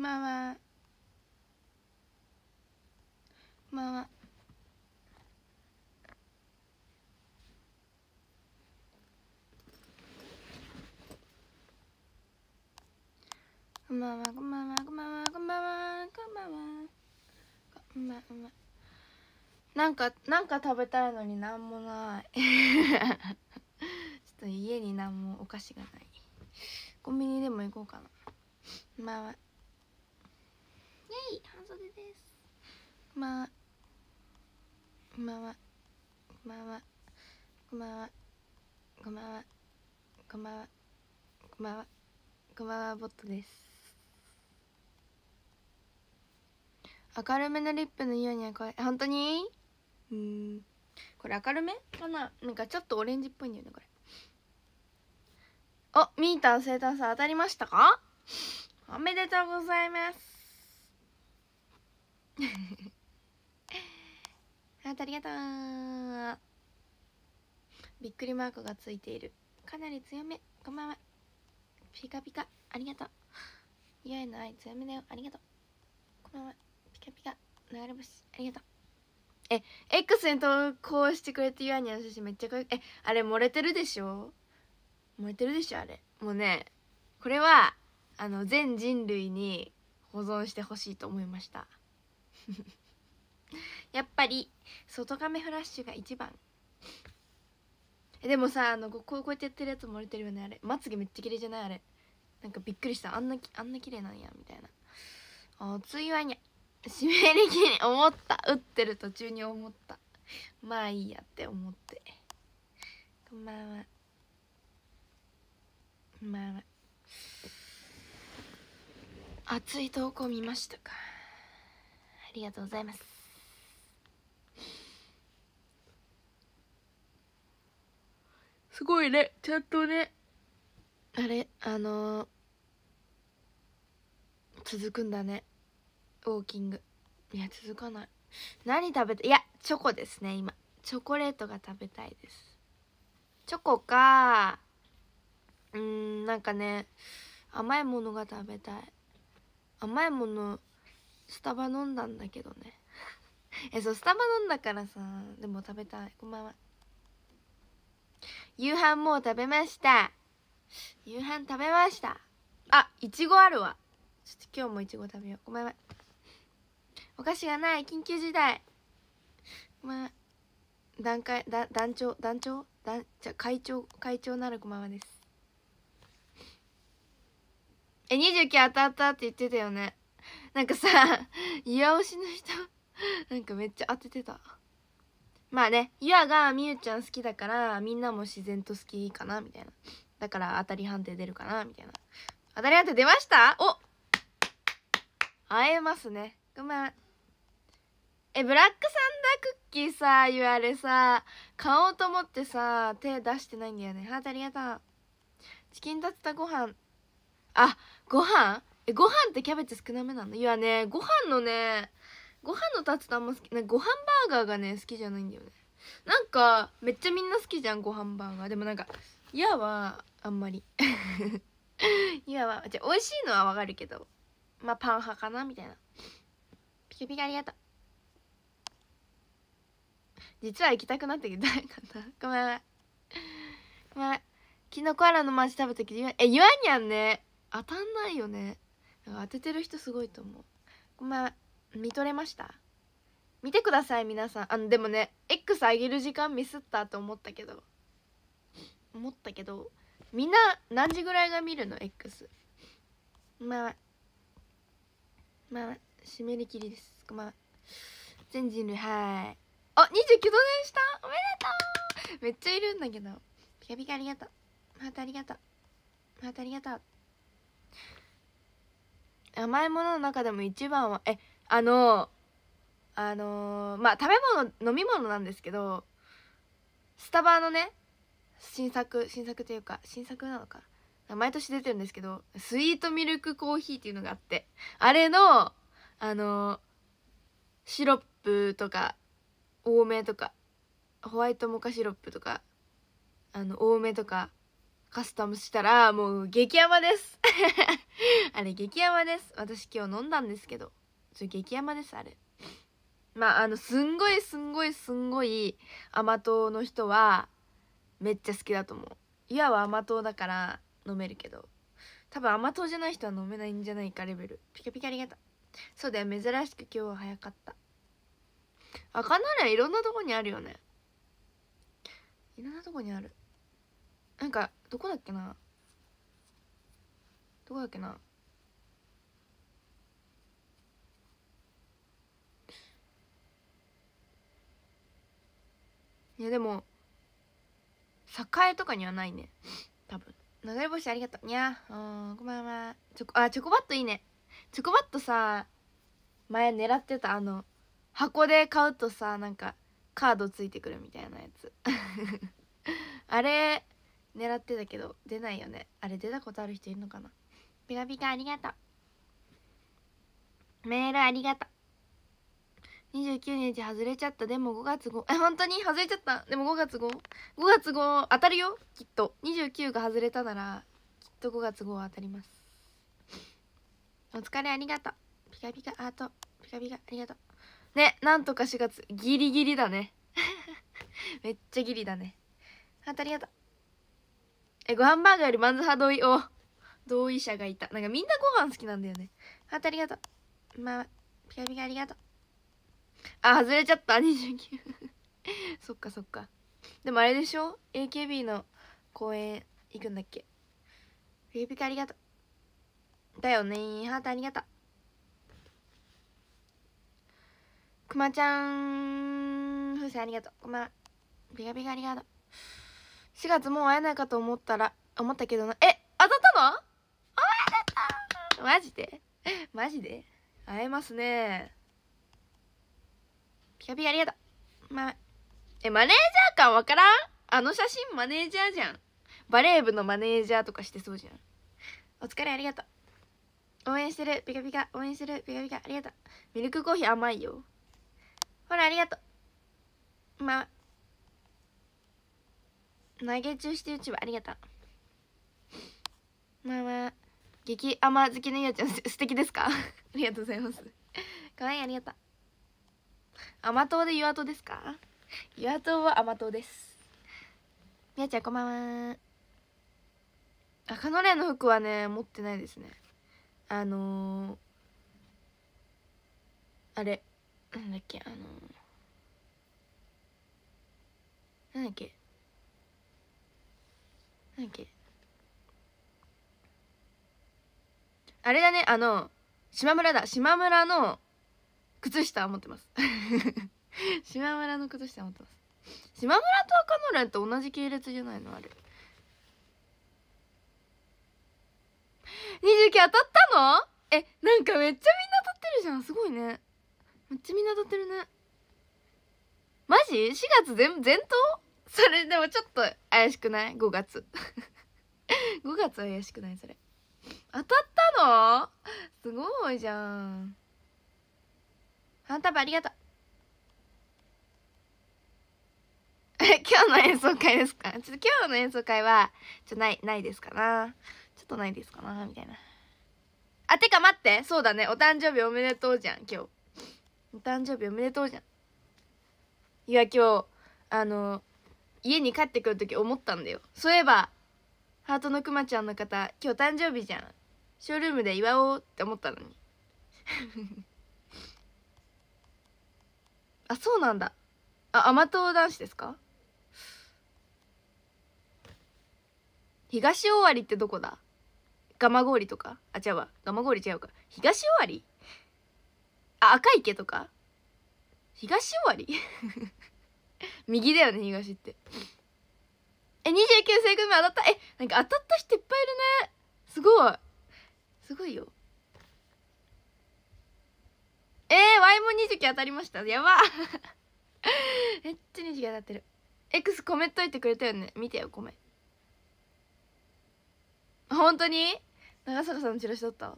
こんばんはこんばんは、こんばんは、こんばんは、こんばんは、こんばんは。こんばんは。なんか、なんか食べたいのになんもない。ちょっと家になんもお菓子がない。コンビニでも行こうかな。こんばんは。イェイ半袖ですまあこんばんはこんばんはこんばんはこんばんはこんばんはこんばんはこんばんはボットです明るめのリップのよにはこれ本当にうんこれ明るめかななんかちょっとオレンジっぽいんだよねこれおみーたん生誕さん当たりましたかおめでとうございますハートありがとうびっくりマークがついているかなり強めこんばんはピカピカありがとうゆえの愛強めだよありがとうこんばんはピカピカ流れ星ありがとうえ X に投稿してくれてゆえにの写真めっちゃかわいいえあれ漏れてるでしょ漏れてるでしょあれもうねこれはあの全人類に保存してほしいと思いました やっぱり外亀フラッシュが一番でもさあのこうこうやってやってるやつも折れてるよねあれまつげめっちゃ綺麗じゃないあれなんかびっくりしたあんなあんな綺麗なんやみたいなおついわにゃ湿り気に思った打ってる途中に思ったまあいいやって思ってこんばんはこんばんは熱い投稿見ましたかりがとうございますすごいねちゃんとねあれあのー、続くんだねウォーキングいや続かない何食べていやチョコですね今チョコレートが食べたいですチョコかうんなんかね甘いものが食べたい甘いものスタバ飲んだんだけどね えそうスタバ飲んだからさでも食べたいこんばんは夕飯もう食べました夕飯食べましたあいちごあるわちょっと今日もいちご食べようごめんお菓子がない緊急事態ごめん団会だ団長団長団じゃ会長会長なるごまはですえ二29当たったって言ってたよねなんかさ岩推しの人なんかめっちゃ当ててたまあねゆあがみゆちゃん好きだからみんなも自然と好きかなみたいなだから当たり判定出るかなみたいな当たり判定出ましたお会えますねごめんえブラックサンダークッキーさ言われさ買おうと思ってさ手出してないんだよねハートありがとうチキンタツタご飯あご飯えご飯ってキャベツ少なめなのいやねご飯のねご飯のタツとあんま好きなご飯バーガーがね好きじゃないんだよねなんかめっちゃみんな好きじゃんご飯バーガーでもなんか嫌はあんまり 嫌はじゃ美味しいのはわかるけどまあパン派かなみたいなピカピカありがとう実は行きたくなったかな ごめんごめんごめんキノコアラのマジ食べたけどえ言わにゃんね当たんないよね当ててる人すごいと思うごめん見とれました見てください皆さんあのでもね X 上げる時間ミスったと思ったけど思ったけどみんな何時ぐらいが見るの X まあまあめりきりですまあ全人類はいあ二29度でしたおめでとうめっちゃいるんだけどピカピカありがとうまたありがとうまたありがとう甘いものの中でも一番はえあのあのー、まあ食べ物飲み物なんですけどスタバのね新作新作というか新作なのか毎年出てるんですけどスイートミルクコーヒーっていうのがあってあれのあのー、シロップとか多めとかホワイトモカシロップとかあの多めとかカスタムしたらもう激ヤバです あれ激ヤバです私今日飲んだんですけどちょ激ヤバですあれまああのすんごいすんごいすんごい甘党の人はめっちゃ好きだと思ういわは甘党だから飲めるけど多分甘党じゃない人は飲めないんじゃないかレベルピカピカありがとうそうだよ珍しく今日は早かった赤なりいろんなとこにあるよねいろんなとこにあるなんかどこだっけなどこだっけないやでも栄とかにはないね多分流れ星ありがとうにゃあうんこんばんはチョコあチョコバットいいねチョコバットさ前狙ってたあの箱で買うとさなんかカードついてくるみたいなやつ あれ狙ってたけど出ないよねあれ出たことある人いるのかなピカピカありがとうメールありがとう29日外れちゃったでも5月5え本当に外れちゃったでも5月 5?5 月5当たるよきっと29が外れたならきっと5月5は当たりますお疲れありがとうピカピカアートピカピカありがとうねなんとか4月ギリギリだね めっちゃギリだねあとありがとうえご飯バーガーよりマンズ派同意を同意者がいたなんかみんなご飯好きなんだよね ハートありがとうまあピカピカありがとうあ外れちゃった29そっかそっかでもあれでしょ AKB の公演行くんだっけピカピカありがとうだよねハートありがとうくまちゃん風船ありがとうくまピカピカありがとう四月もう会えないかと思ったら思ったけどなえ当たったの当たったマジでマジで会えますねピカピカありがとうまえマネージャー感わからんあの写真マネージャーじゃんバレー部のマネージャーとかしてそうじゃんお疲れありがとう応援してるピカピカ応援してるピカピカありがとうミルクコーヒー甘いよほらありがとうまあ投げ中して YouTube ありがとうまあまあ激甘好きのゆうちゃん素敵ですか ありがとうございますかわいいありがとう甘党で岩党ですか岩党は甘党ですみやちゃんこんばんはあかのれんの服はね持ってないですねあのー、あれなんだっけあのー、なんだっけ何だっけあれだねあの島村だ島村の靴下持ってます 島村の靴下持ってます島村と赤野連って同じ系列じゃないのあれ29当たったのえなんかめっちゃみんな当たってるじゃんすごいねめっちゃみんな当たってるねマジ ?4 月全全頭それでもちょっと怪しくない ?5 月5 月怪しくないそれ当たったのすごいじゃん花束ありがとうえ 今日の演奏会ですかちょっと今日の演奏会はちょないないですかなちょっとないですかなみたいなあてか待ってそうだねお誕生日おめでとうじゃん今日お誕生日おめでとうじゃんいや今日あの家に帰ってくる時思ったんだよそういえばハートのくまちゃんの方今日誕生日じゃんショールームで祝おうって思ったのに あそうなんだあ甘党男子ですか東尾張ってどこだ蒲郡とかあ違うわ蒲郡違うか東尾張あ赤池とか東尾張 右だよね東ってえ29世組当たったえなんか当たった人いっぱいいるねすごいすごいよえー、Y も29当たりましたやば めっちゃ29当たってる X コメントいてくれたよね見てよごめん本当に長坂さんのチラシだった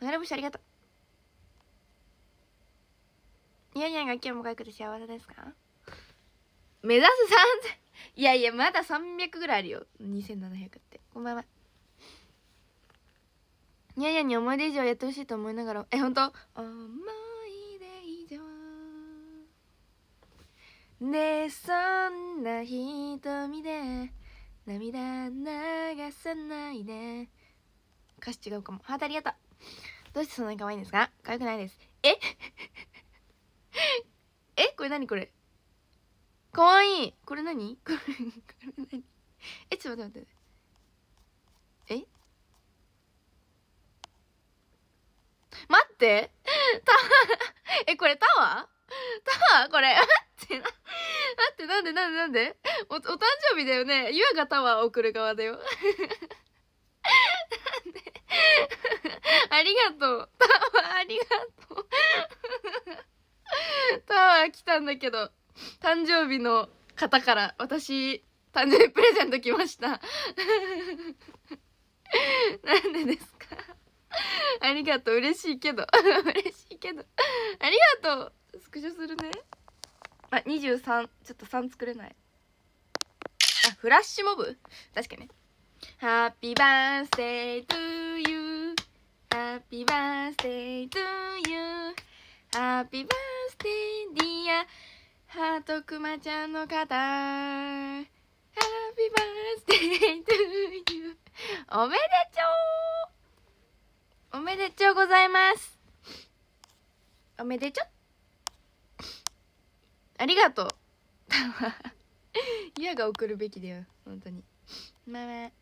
流れ星ありがとうニヤニヤが今日もかゆくて幸せですか目指す三千 いやいやまだ300ぐらいあるよ2700ってこんばんはにゃにゃに思い出以上やってほしいと思いながらえ本当思い出以上ねえそんな瞳で涙流さないで歌詞違うかもハートありがとうどうしてそんなに可愛いんですか可愛くないですえ えこれ何これかわいいこれ何これ これ何えちょっと待って待ってえ待ってタワー えこれタワータワーこれ 待ってな待ってなんでなんでなんでおお誕生日だよねゆあがタワーを送る側だよありがとうタワーありがとうタワー来たんだけど誕生日の方から私誕生日プレゼント来ました なんでですかありがとう嬉しいけど 嬉しいけどありがとうスクショするねあ23ちょっと3作れないあフラッシュモブ確かにねハッピーバースデートゥーユーハッピーバースデートゥーユーハッピーバースデーディアハートクマちゃんの方ハッピーバースデートゥーユー。おめでちょうおめでちょうございますおめでちょありがとうユ やが送るべきだよ本当にまめ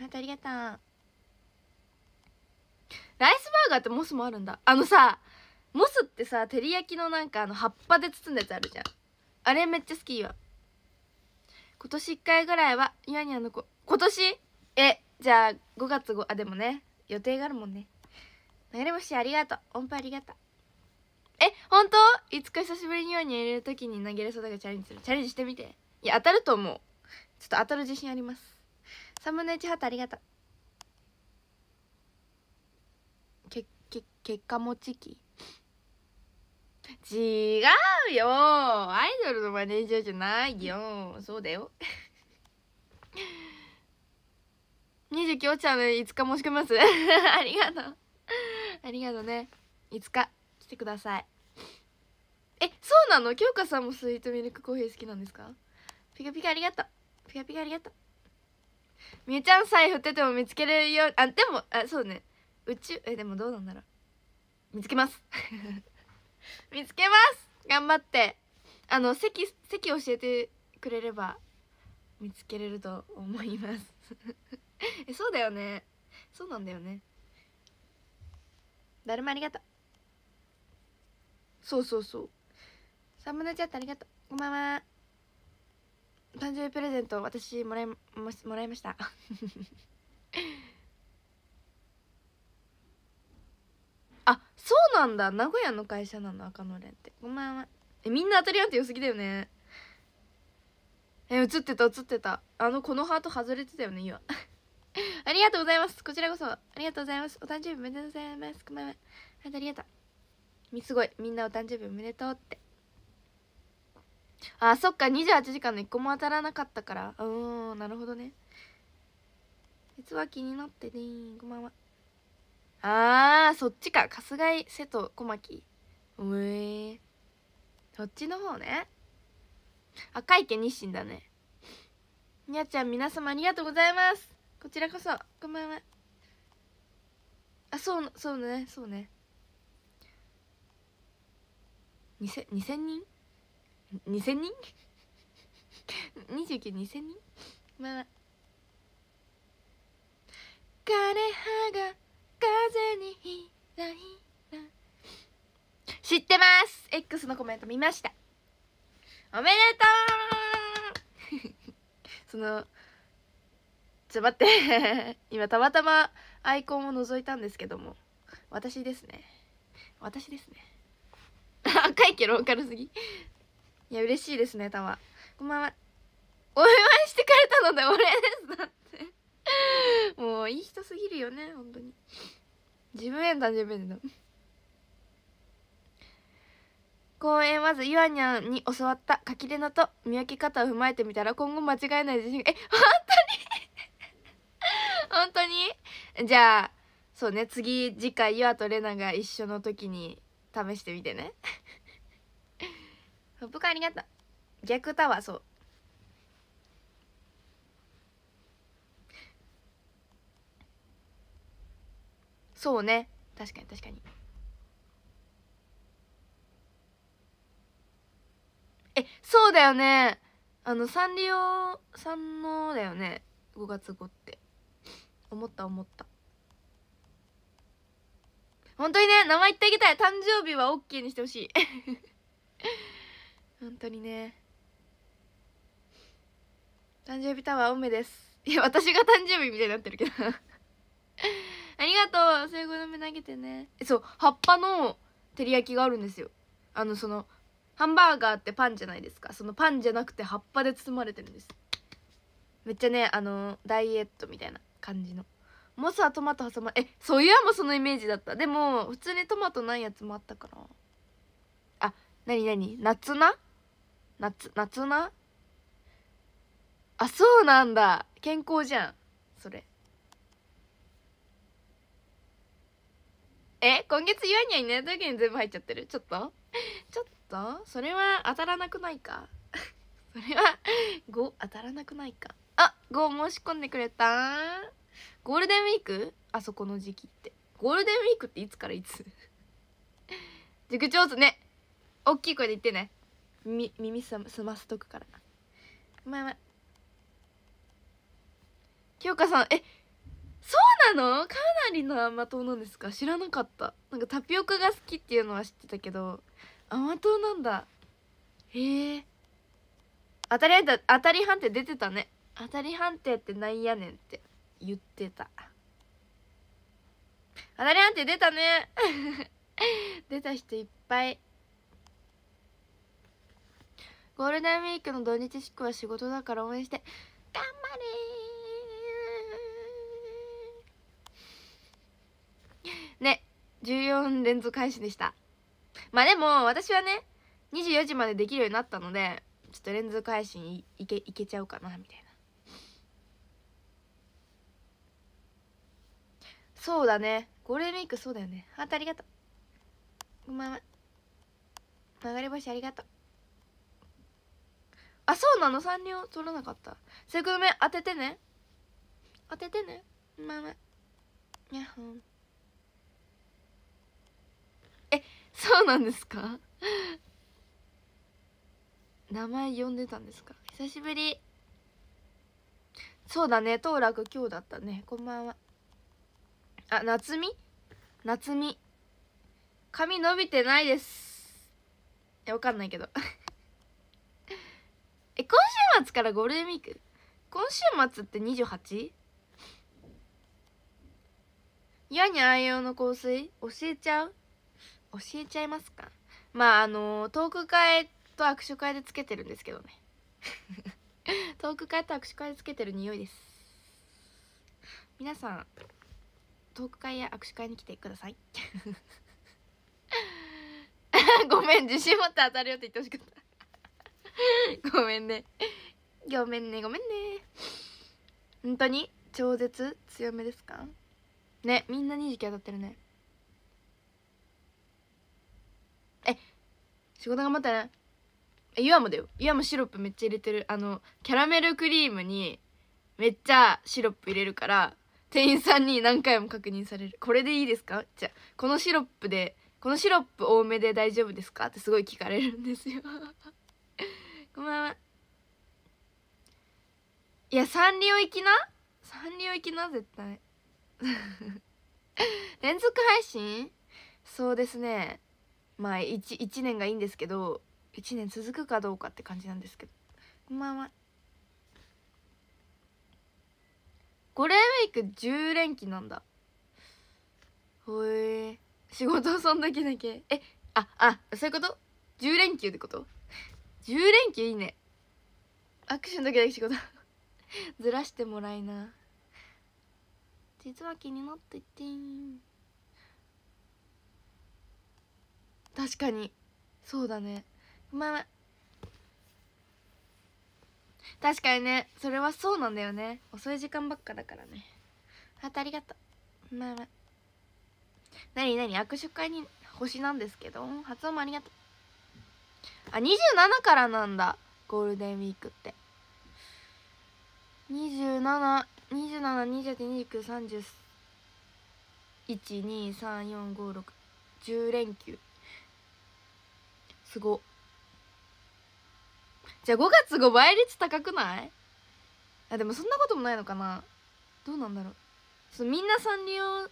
またありがとうライスバーガーってモスもあるんだあのさモスってさ照り焼きのなんかあの葉っぱで包んだやつあるじゃんあれめっちゃ好きよ今年1回ぐらいはニヤニヤの子今年えじゃあ5月後あでもね予定があるもんね流れ星ありがとう音符ありがとうえ本当いつか久しぶりにニよニに入れる時に投げれそうだからチャレンジするチャレンジしてみていや当たると思うちょっと当たる自信あります3分の1ハートありがとうけけ結果もちき違うよアイドルのマネージャーじゃないよそうだよ29おちゃん5日申し込みます ありがとうありがとうね5日来てくださいえそうなの京香さんもスイートミルクコーヒー好きなんですかピカピカありがとうピカピカありがとうみゆちゃんさえ振ってても見つけれるよあでもあそうね宇宙えでもどうなんだろう見つけます見つけます頑張ってあの席席教えてくれれば見つけれると思います えそうだよねそうなんだよねだるまありがとうそうそうそうサムネチャットありがとうこんばんは誕生日プレゼント私もらいもらいましたあそうなんだ名古屋の会社なの赤のれんってごめんえみんな当たり屋って良すぎだよねえ映ってた映ってたあのこのハート外れてたよね今 ありがとうございますこちらこそありがとうございますお誕生日おめでとうございますごめんはありがとうすごいみんなお誕生日おめでとうってあそっか28時間の1個も当たらなかったからうんなるほどね実は気になってねごめんはあーそっちか春日井瀬戸小牧うえそっちの方ね赤池日清だねにゃちゃん皆様ありがとうございますこちらこそこんばんはあそうそうねそうね2000人 ?2000 人 ?292000 人まあ枯葉が風にひらひら知ってます X のコメント見ましたおめでとう そのちょ待って 今たまたまアイコンを覗いたんですけども私ですね私ですね赤 いけど明るすぎいや嬉しいですねたまこんばんはお祝いしてくれたのでお礼ですだって もういい人すぎるよね本当に自分へ誕生日へだ公演まず岩にゃんに教わった書き出のと見分け方を踏まえてみたら今後間違えない自信え本当に 本当にじゃあそうね次次回岩とれなが一緒の時に試してみてねふ っぷかありがとう逆タワーそうそうね確かに確かにえそうだよねあのサンリオさんのだよね5月号って思った思った本当にね名前言ってあげたい誕生日は OK にしてほしい 本当にね誕生日タワーおめですいや私が誕生日みたいになってるけどありがとうそ後の目投げてねそう葉っぱの照り焼きがあるんですよあのそのハンバーガーってパンじゃないですかそのパンじゃなくて葉っぱで包まれてるんですめっちゃねあのダイエットみたいな感じのモスはトマト挟まえそういやもそのイメージだったでも普通にトマトないやつもあったからあなになに夏菜夏夏菜あそうなんだ健康じゃんえ今月ユわにゃに寝た時に全部入っちゃってるちょっと ちょっとそれは当たらなくないか それは5当たらなくないかあ5申し込んでくれたゴールデンウィークあそこの時期ってゴールデンウィークっていつからいつ 塾上手ね大きい声で言ってねみ耳すますとくからまあまあ京香さんえそうなのかなりの甘党なんですか知らなかったなんかタピオカが好きっていうのは知ってたけど甘党なんだへえ当たり当たり判定出てたね当たり判定ってなんやねんって言ってた当たり判定出たね 出た人いっぱいゴールデンウィークの土日祝は仕事だから応援して頑張れ ね14連続開始でしたまあでも私はね24時までできるようになったのでちょっと連続配信いけいけちゃうかなみたいなそうだねゴールデンウィークそうだよねハートありがとううまばん流れ星ありがとうあそうなの3両取らなかったセグメ当ててね当ててねまあまやっほーそうなんですか名前呼んでたんですか久しぶりそうだね当落今日だったねこんばんはあ夏み夏み髪伸びてないですえわかんないけど え今週末からゴールデンウィーク今週末って 28? 嫌に愛用の香水教えちゃう教えちゃいますかまああのトーク会と握手会でつけてるんですけどね トーク会と握手会でつけてる匂いです皆さんトーク会や握手会に来てください ごめん自信持って当たるよって言ってほしかったごめんねごめんねごめんね本当に超絶強めですかねみんな2次期当たってるね仕事頑張ったねえ岩もだよもシロップめっちゃ入れてるあのキャラメルクリームにめっちゃシロップ入れるから店員さんに何回も確認されるこれでいいですかじゃこのシロップでこのシロップ多めで大丈夫ですかってすごい聞かれるんですよ こんばんはいやサンリオ行きなサンリオ行きな絶対 連続配信そうですねまあ 1, 1年がいいんですけど1年続くかどうかって感じなんですけどこんばんはゴールデンウィーク10連勤なんだほえ仕事そんだけだけえああそういうこと ?10 連休ってこと ?10 連休いいね握手の時だけ仕事 ずらしてもらいな実は気になっててん確かにそうだねまあ確かにねそれはそうなんだよね遅い時間ばっかだからねあありがとうまあまあ何何握手会に星なんですけど発音もありがとうあ27からなんだゴールデンウィークって27 27 28 29 30 1 2 3 4 5 6 10連休すごじゃあ5月5倍率高くないあでもそんなこともないのかなどうなんだろうそょみんなサンリオ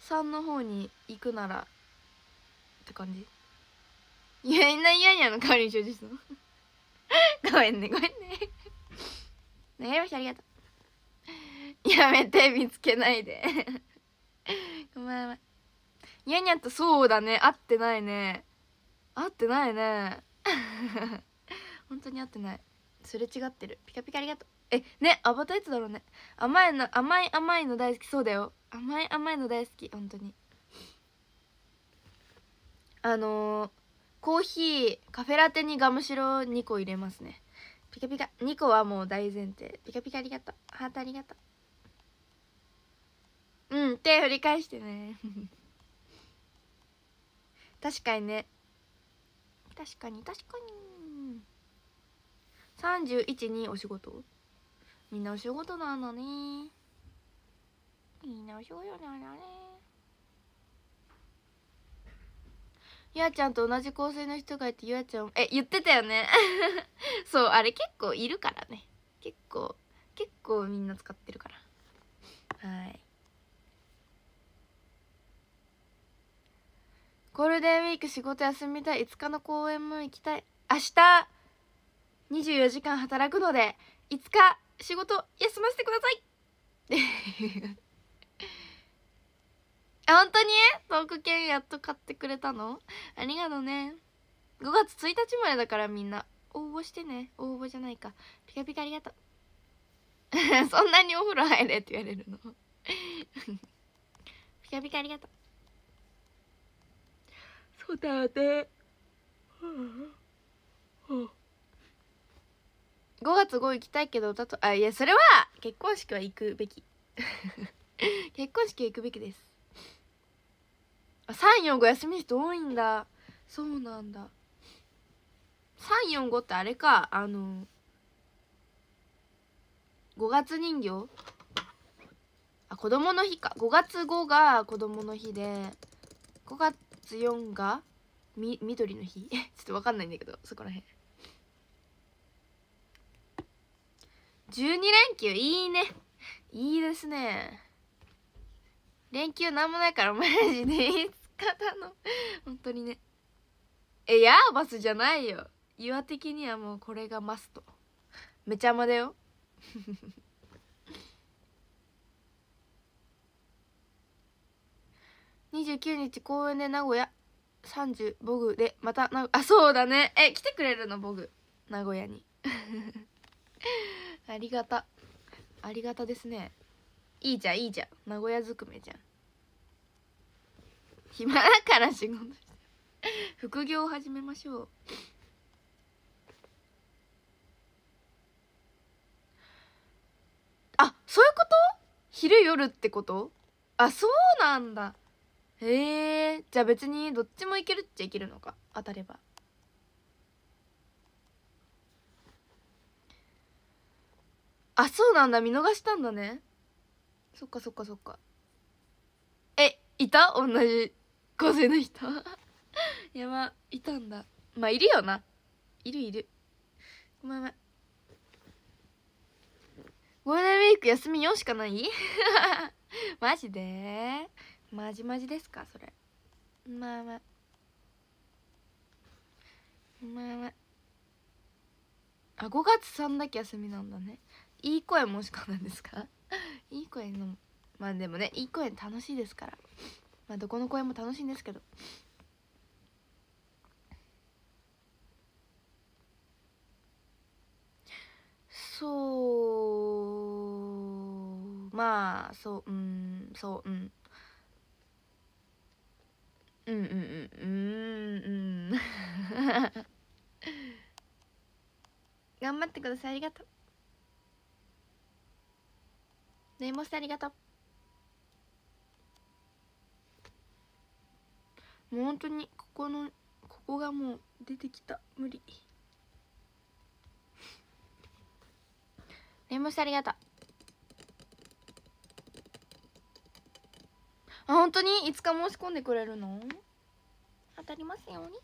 さんの方に行くならって感じいやいないやんやの代わりに承知したの ごめんねごめんね流れましたありがとうやめて見つけないで ごめんごめんやにゃんとそうだね合ってないね合ってないね 本当に合ってないすれ違ってるピカピカありがとうえねアバターいつだろうね甘いの甘い甘いの大好きそうだよ甘い甘いの大好き本当にあのー、コーヒーカフェラテにガムシロ2個入れますねピカピカ2個はもう大前提ピカピカありがとうハートありがとううん手振り返してね 確かにね確かに確かに31にお仕事みんなお仕事なのねみんなお仕事なのねゆあちゃんと同じ構成の人がいてゆあちゃんえ言ってたよね そうあれ結構いるからね結構結構みんな使ってるからゴールデンウィーク仕事休みたい5日の公演も行きたい明日24時間働くので5日仕事休ませてください 本当にトーク券やっと買ってくれたのありがとうね5月1日までだからみんな応募してね応募じゃないかピカピカありがとう そんなにお風呂入れって言われるの ピカピカありがとうそだで5月5行きたいけどだとあいやそれは結婚式は行くべき 結婚式は行くべきです345休み人多いんだそうなんだ345ってあれかあの5月人形あ子供の日か5月5が子供の日で5月4がみ緑の日 ちょっと分かんないんだけどそこら辺12連休いいねいいですね連休なんもないからマジで5日だの本当にねえヤーバスじゃないよ岩的にはもうこれがマストめちゃまだよ 29日公園で名古屋30ボグでまたあそうだねえ来てくれるのボグ名古屋に ありがたありがたですねいいじゃんいいじゃん名古屋ずくめじゃん暇だから仕事して 副業を始めましょうあそういうこと昼夜ってことあそうなんだへえじゃあ別にどっちもいけるっちゃいけるのか当たればあそうなんだ見逃したんだねそっかそっかそっかえいた同じ個性の人 やばいたんだまあいるよないるいるごめんごめんゴールデンウィーク休み4しかない マジでまじまじですかそれまあまあまあまああ5月3だけ休みなんだねいい声もしかなんですか いい声のまあでもねいい声楽しいですからまあどこの声も楽しいんですけどそうまあそううんそううんうんうんうんうんうん頑張ってくださいありがとうネイモスありがとうもう本当にここのここがもう出てきた無理ネイモスありがとうあ本当にいつか申し込んでくれるの当たりますように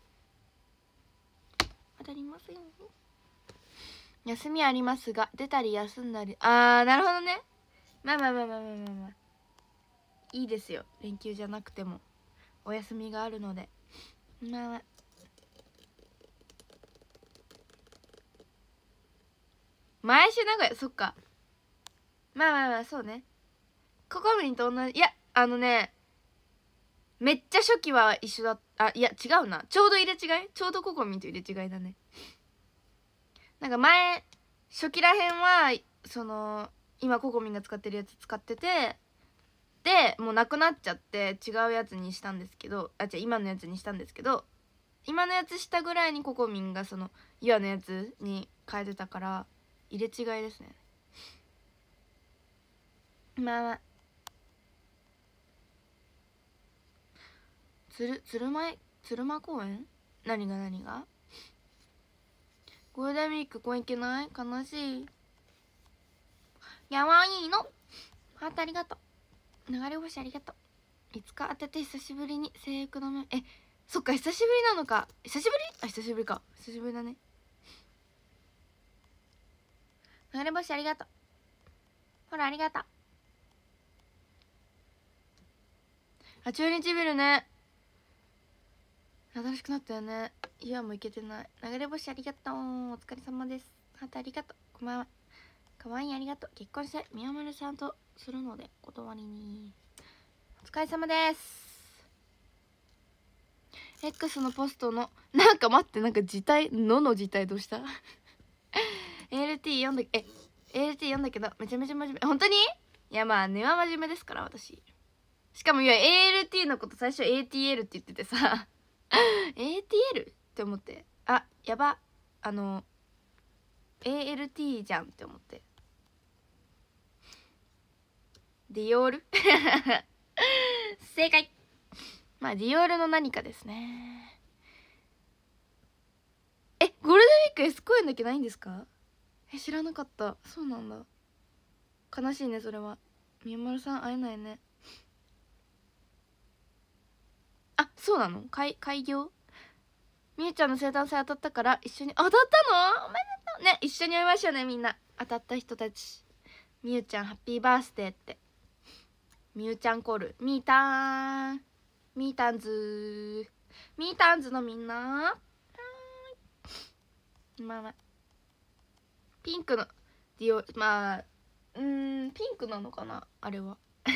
当たりますように休みありますが出たり休んだりああなるほどねまあまあまあまあまあまあ、まあ、いいですよ連休じゃなくてもお休みがあるのでまあ毎週名古屋そっかまあまあまあそうねここみんと同じいやあのねめっちゃ初期は一緒だあいや違うなちょうど入れ違いちょうどココミンと入れ違いだねなんか前初期らへんはその今ココミンが使ってるやつ使っててでもうなくなっちゃって違うやつにしたんですけどあ違う今のやつにしたんですけど今のやつしたぐらいにココミンがその岩のやつに変えてたから入れ違いですねまあまあ鶴鶴舞鶴間公園何が何がゴールデンウィーク公園行けない悲しいやわいのハートありがとう流れ星ありがとういつか当てて久しぶりに制服の目、えそっか久しぶりなのか久しぶりあ久しぶりか久しぶりだね流れ星ありがとうほらありがとうあ中日ビルね新しくなったよねいやもういけてない流れ星ありがとうお疲れ様ですハートありがとうこんばんはかわいいありがとう結婚したい宮丸さんとするのでお断りにお疲れ様です X のポストのなんか待ってなんか字体のの字体どうした ?ALT 読んだえ ALT 読んだけどめちゃめちゃ真面目本当にいやまあ根は真面目ですから私しかもいや ALT のこと最初 ATL って言っててさ ATL って思ってあやばあの ALT じゃんって思ってディオール 正解まあディオールの何かですねえゴールデンウィーク S 公演だけないんですかえ知らなかったそうなんだ悲しいねそれは宮丸さん会えないねそうなの開開業みゆちゃんの生誕祭当たったから一緒に当たったのおめでとうね一緒に会いましょうねみんな当たった人たちみゆちゃんハッピーバースデーってみゆちゃんコールみーたんみーたんずみーたんずのみんなまあまあピンクのディオまあうんピンクなのかなあれは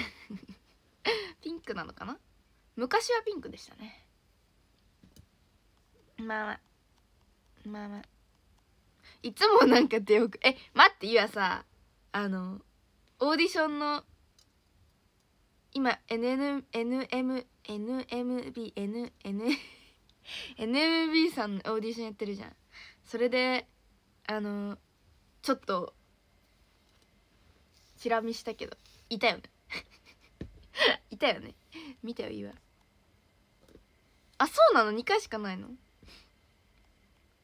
ピンクなのかな昔はピンクでしたねまあまあまあまあいつもなんか出遅れえ待って今さあのオーディションの今 NNMNMNMBNNMB さんのオーディションやってるじゃんそれであのちょっとチラ見したけどいたよね いたよね見たよいわあそうなの2回しかないの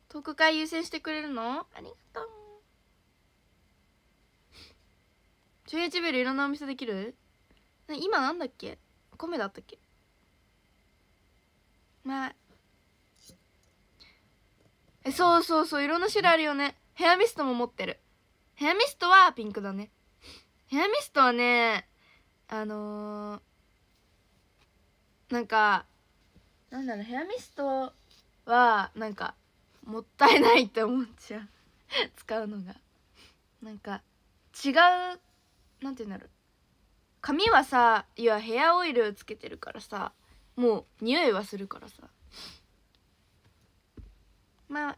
トーク会優先してくれるのありがとうちょいルいろんなお店できる今なんだっけ米だったっけまあえそうそうそういろんな種類あるよねヘアミストも持ってるヘアミストはピンクだねヘアミストはねあのー、なんかなんだろうヘアミストはなんかもったいないって思っちゃう使うのがなんか違うなんて言うんだろう髪はさいはヘアオイルをつけてるからさもう匂いはするからさまあ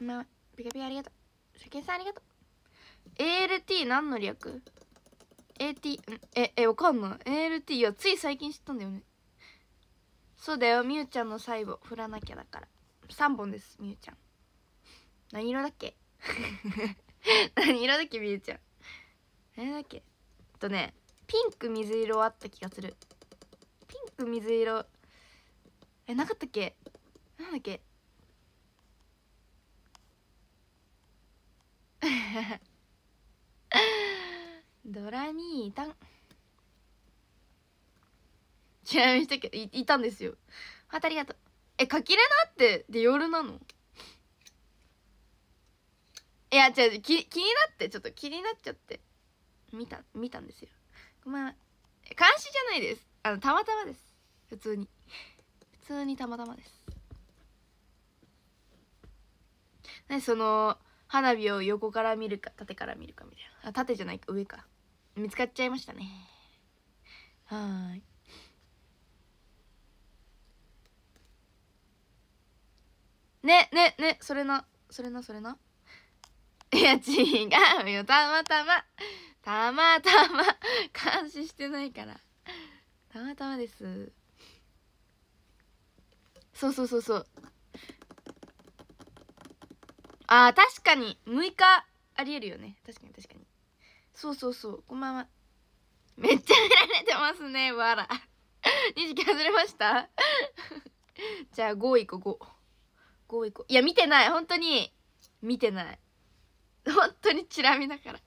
まあピカピカありがとう初見さんありがとう ALT 何の略 ?AT んええわかんない ALT いやつい最近知ったんだよねそうだよみゆちゃんの最後振らなきゃだから3本ですみゆちゃん何色だっけ 何色だっけみゆちゃん何だっけえっとねピンク水色あった気がするピンク水色えなかったっけなんだっけ ドラミータンないにしたけどいいたんですよまたありがとうえかきれなってで夜なのいや違う気気になってちょっと気になっちゃって見た見たんですよごめん監視じゃないですあのたまたまです普通に普通にたまたまです何その花火を横から見るか縦から見るかみたいなあ縦じゃないか上か見つかっちゃいましたねはいねねねそれなそれなそれないや違うよたまたまたまたま監視してないからたまたまですそうそうそうそうあー確かに6日ありえるよね確かに確かにそうそうそうこんばんはめっちゃ見られてますねわら時識外れました じゃあ5いこう5こういや見てない本当に見てない本当にチラ見だから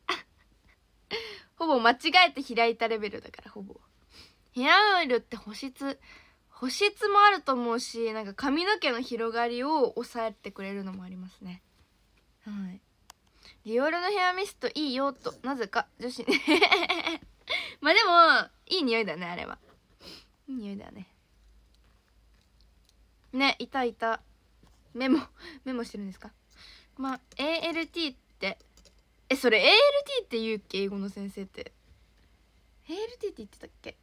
ほぼ間違えて開いたレベルだからほぼヘアオイルって保湿保湿もあると思うしなんか髪の毛の広がりを抑えてくれるのもありますねはいディオールのヘアミストいいよとなぜか女子ね まあでもいい匂いだねあれはいい匂いだねねいたいたメモ メモしてるんですかまあ ALT ってえそれ ALT って言うっけ英語の先生って ALT って言ってたっけ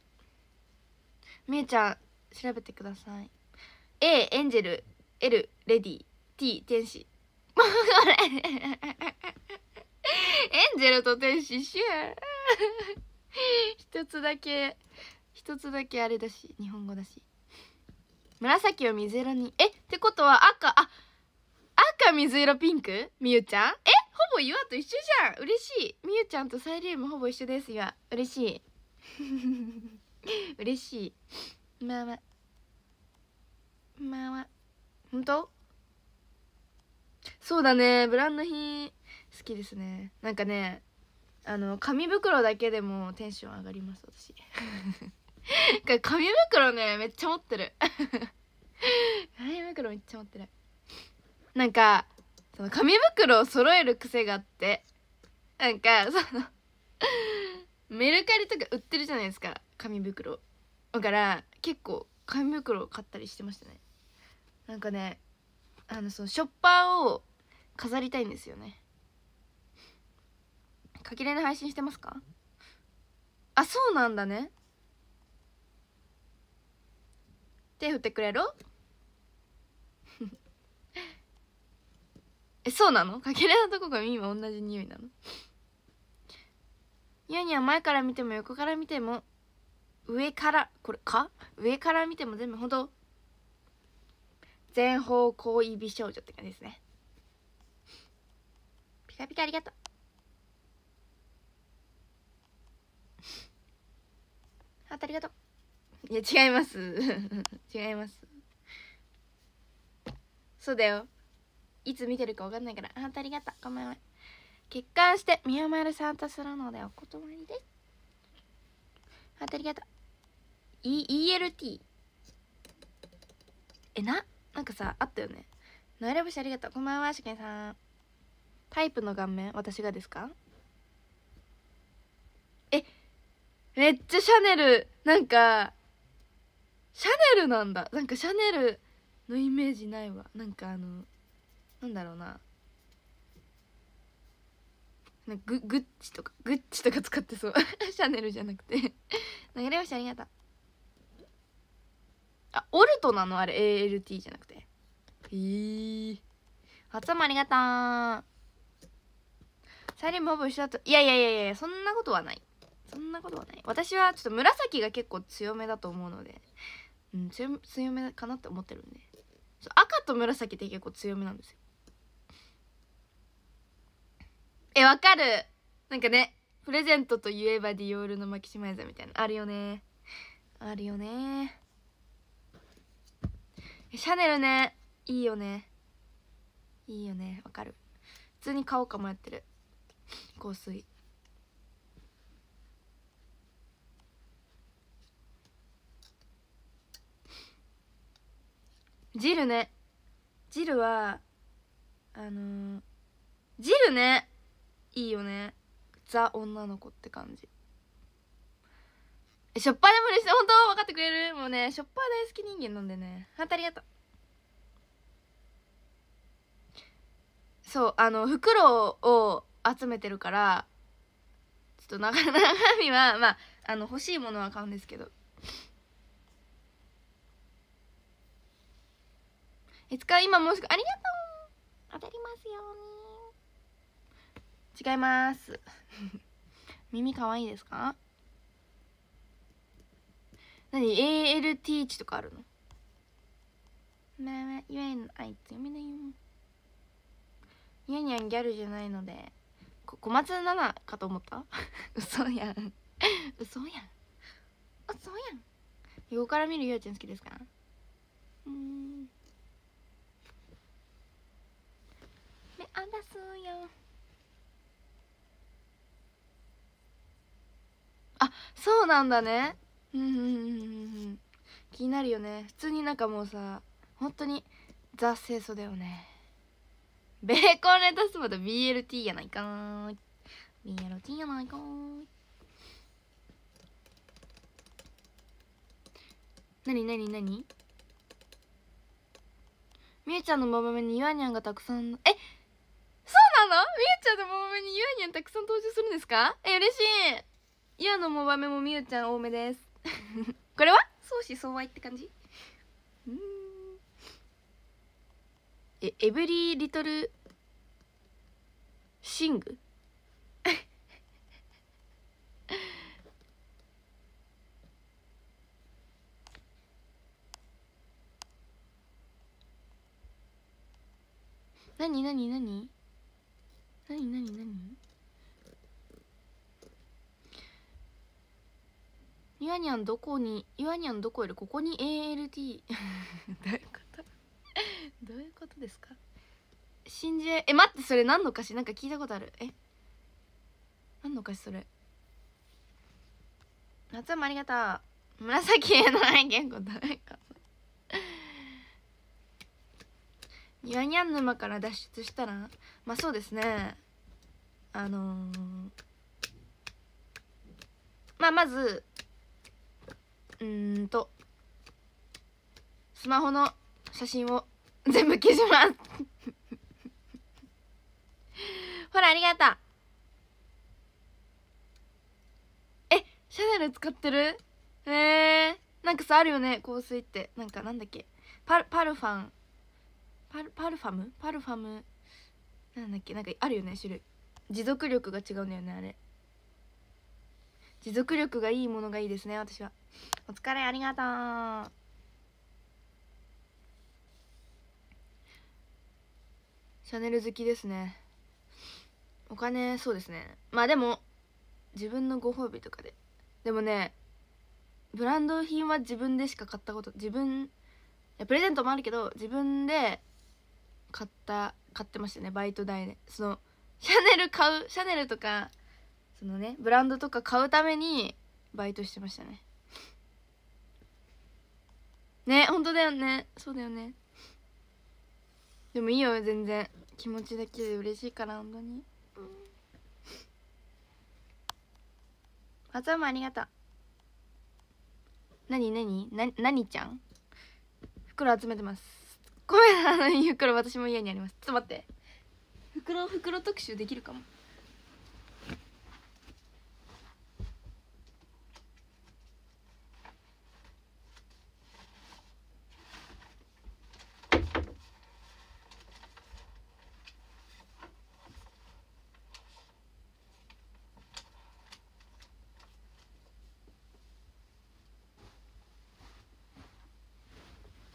めいちゃん調べてください A エンジェル L レディ T 天使 あれ エンジェルと天使シ緒ー一つだけ一つだけあれだし日本語だし紫を水色にえってことは赤あ赤水色ピンクみゆちゃんえほぼ岩と一緒じゃん嬉しいみゆちゃんとサイリウムほぼ一緒ですよ嬉しい 嬉しいまあまあまあまあほんとそうだねブランド品好きですねなんかねあの紙袋だけでもテンション上がります私紙袋ねめっちゃ持ってる 紙袋めっちゃ持ってるなんかその紙袋を揃える癖があってなんかそのメルカリとか売ってるじゃないですか紙袋だから結構紙袋を買ったりしてましたねなんかねあのそのショッパーを飾りたいんですよね書き連の配信してますかあそうなんだね手振ってくれる えそうなのかけらのとこが今同じ匂いなのユニは前から見ても横から見ても上からこれか上から見ても全部ほど全方向異美少女って感じですねピカピカありがとうハートありがとういや違います 違いますそうだよいつ見てるか分かんないからあなたありがとうごめんごめん結婚して宮丸さんとするのでお断りですあなたありがとう、e、ELT えななんかさあったよねのえれ星ありがとうこんばんはしけんさんタイプの顔面私がですかえめっちゃシャネルなんかシャネルなんだなんかシャネルのイメージないわなんかあのなんだろうななググッチとかグッチとか使ってそう シャネルじゃなくて流れ星ありがとうあオルトなのあれ ALT じゃなくてへえー、つもありがとうサリンボブ一緒だといやいやいやいやそんなことはないそんなことはない私はちょっと紫が結構強めだと思うのでうん強強めかなって思ってるんで赤と紫って結構強めなんですよえわかるなんかねプレゼントといえばディオールのマキシマイザーみたいなあるよねあるよねシャネルねいいよねいいよねわかる普通に買おうか迷ってる香水ジルねジルはあのー、ジルねいいよねザ女の子って感じしょっぱいでもにして本当分かってくれるもうねしょっぱい大好き人間なんでねは、当ありがとうそうあの袋を集めてるからちょっと中身はまああの欲しいものは買うんですけどいつか今もしくありがとう当たりますように違います 耳かわいいですか何 ?ALT 値とかあるのまあまあ、ゆえんのつ読めいよ。ゆえにゃんギャルじゃないので、こ小松菜奈かと思った 嘘やん 嘘やん。嘘やん。横から見るゆうちゃん好きですかうん。あすよあそうなんだねうん気になるよね普通になんかもうさ本当にザ清楚だよねベーコンレタスまた BLT やないかーい BLT やないかーいなになになにみゆちゃんのまばめにゆあにゃんがたくさんえそうなのみゆちゃんのもバメにゆあにゃんたくさん登場するんですかえ、嬉しいゆあのモバメもみゆちゃん多めです。これは相思相愛って感じうんえ、エブリーリトルシングなになになになになになにゆにゃんどこにゆあにゃんどこよりここに ALT どういうことどういうことですか信じえ待ってそれ何の歌詞なんか聞いたことあるえ何の歌詞それ夏もありがとう紫への愛言語誰かニャニン沼から脱出したらまあそうですねあのー、まあまずうんとスマホの写真を 全部消しますほらありがとうえシャネル使ってるへえー、なんかさあるよね香水ってなんかなんだっけパルパルファンパルパルファムパルファムなんだっけなんかあるよね種類持続力が違うんだよねあれ持続力がいいものがいいですね私はお疲れありがとうシャネル好きですねお金そうですねまあでも自分のご褒美とかででもねブランド品は自分でしか買ったこと自分いやプレゼントもあるけど自分で買った買ってましたねバイト代でそのシャネル買うシャネルとかそのねブランドとか買うためにバイトしてましたねね本当だよねそうだよねでもいいよ全然気持ちだけで嬉しいから本当に松山ありがとう何何な何ちゃん袋集めてますコメダの言うか私も家にありますちょっと待って袋袋特集できるかも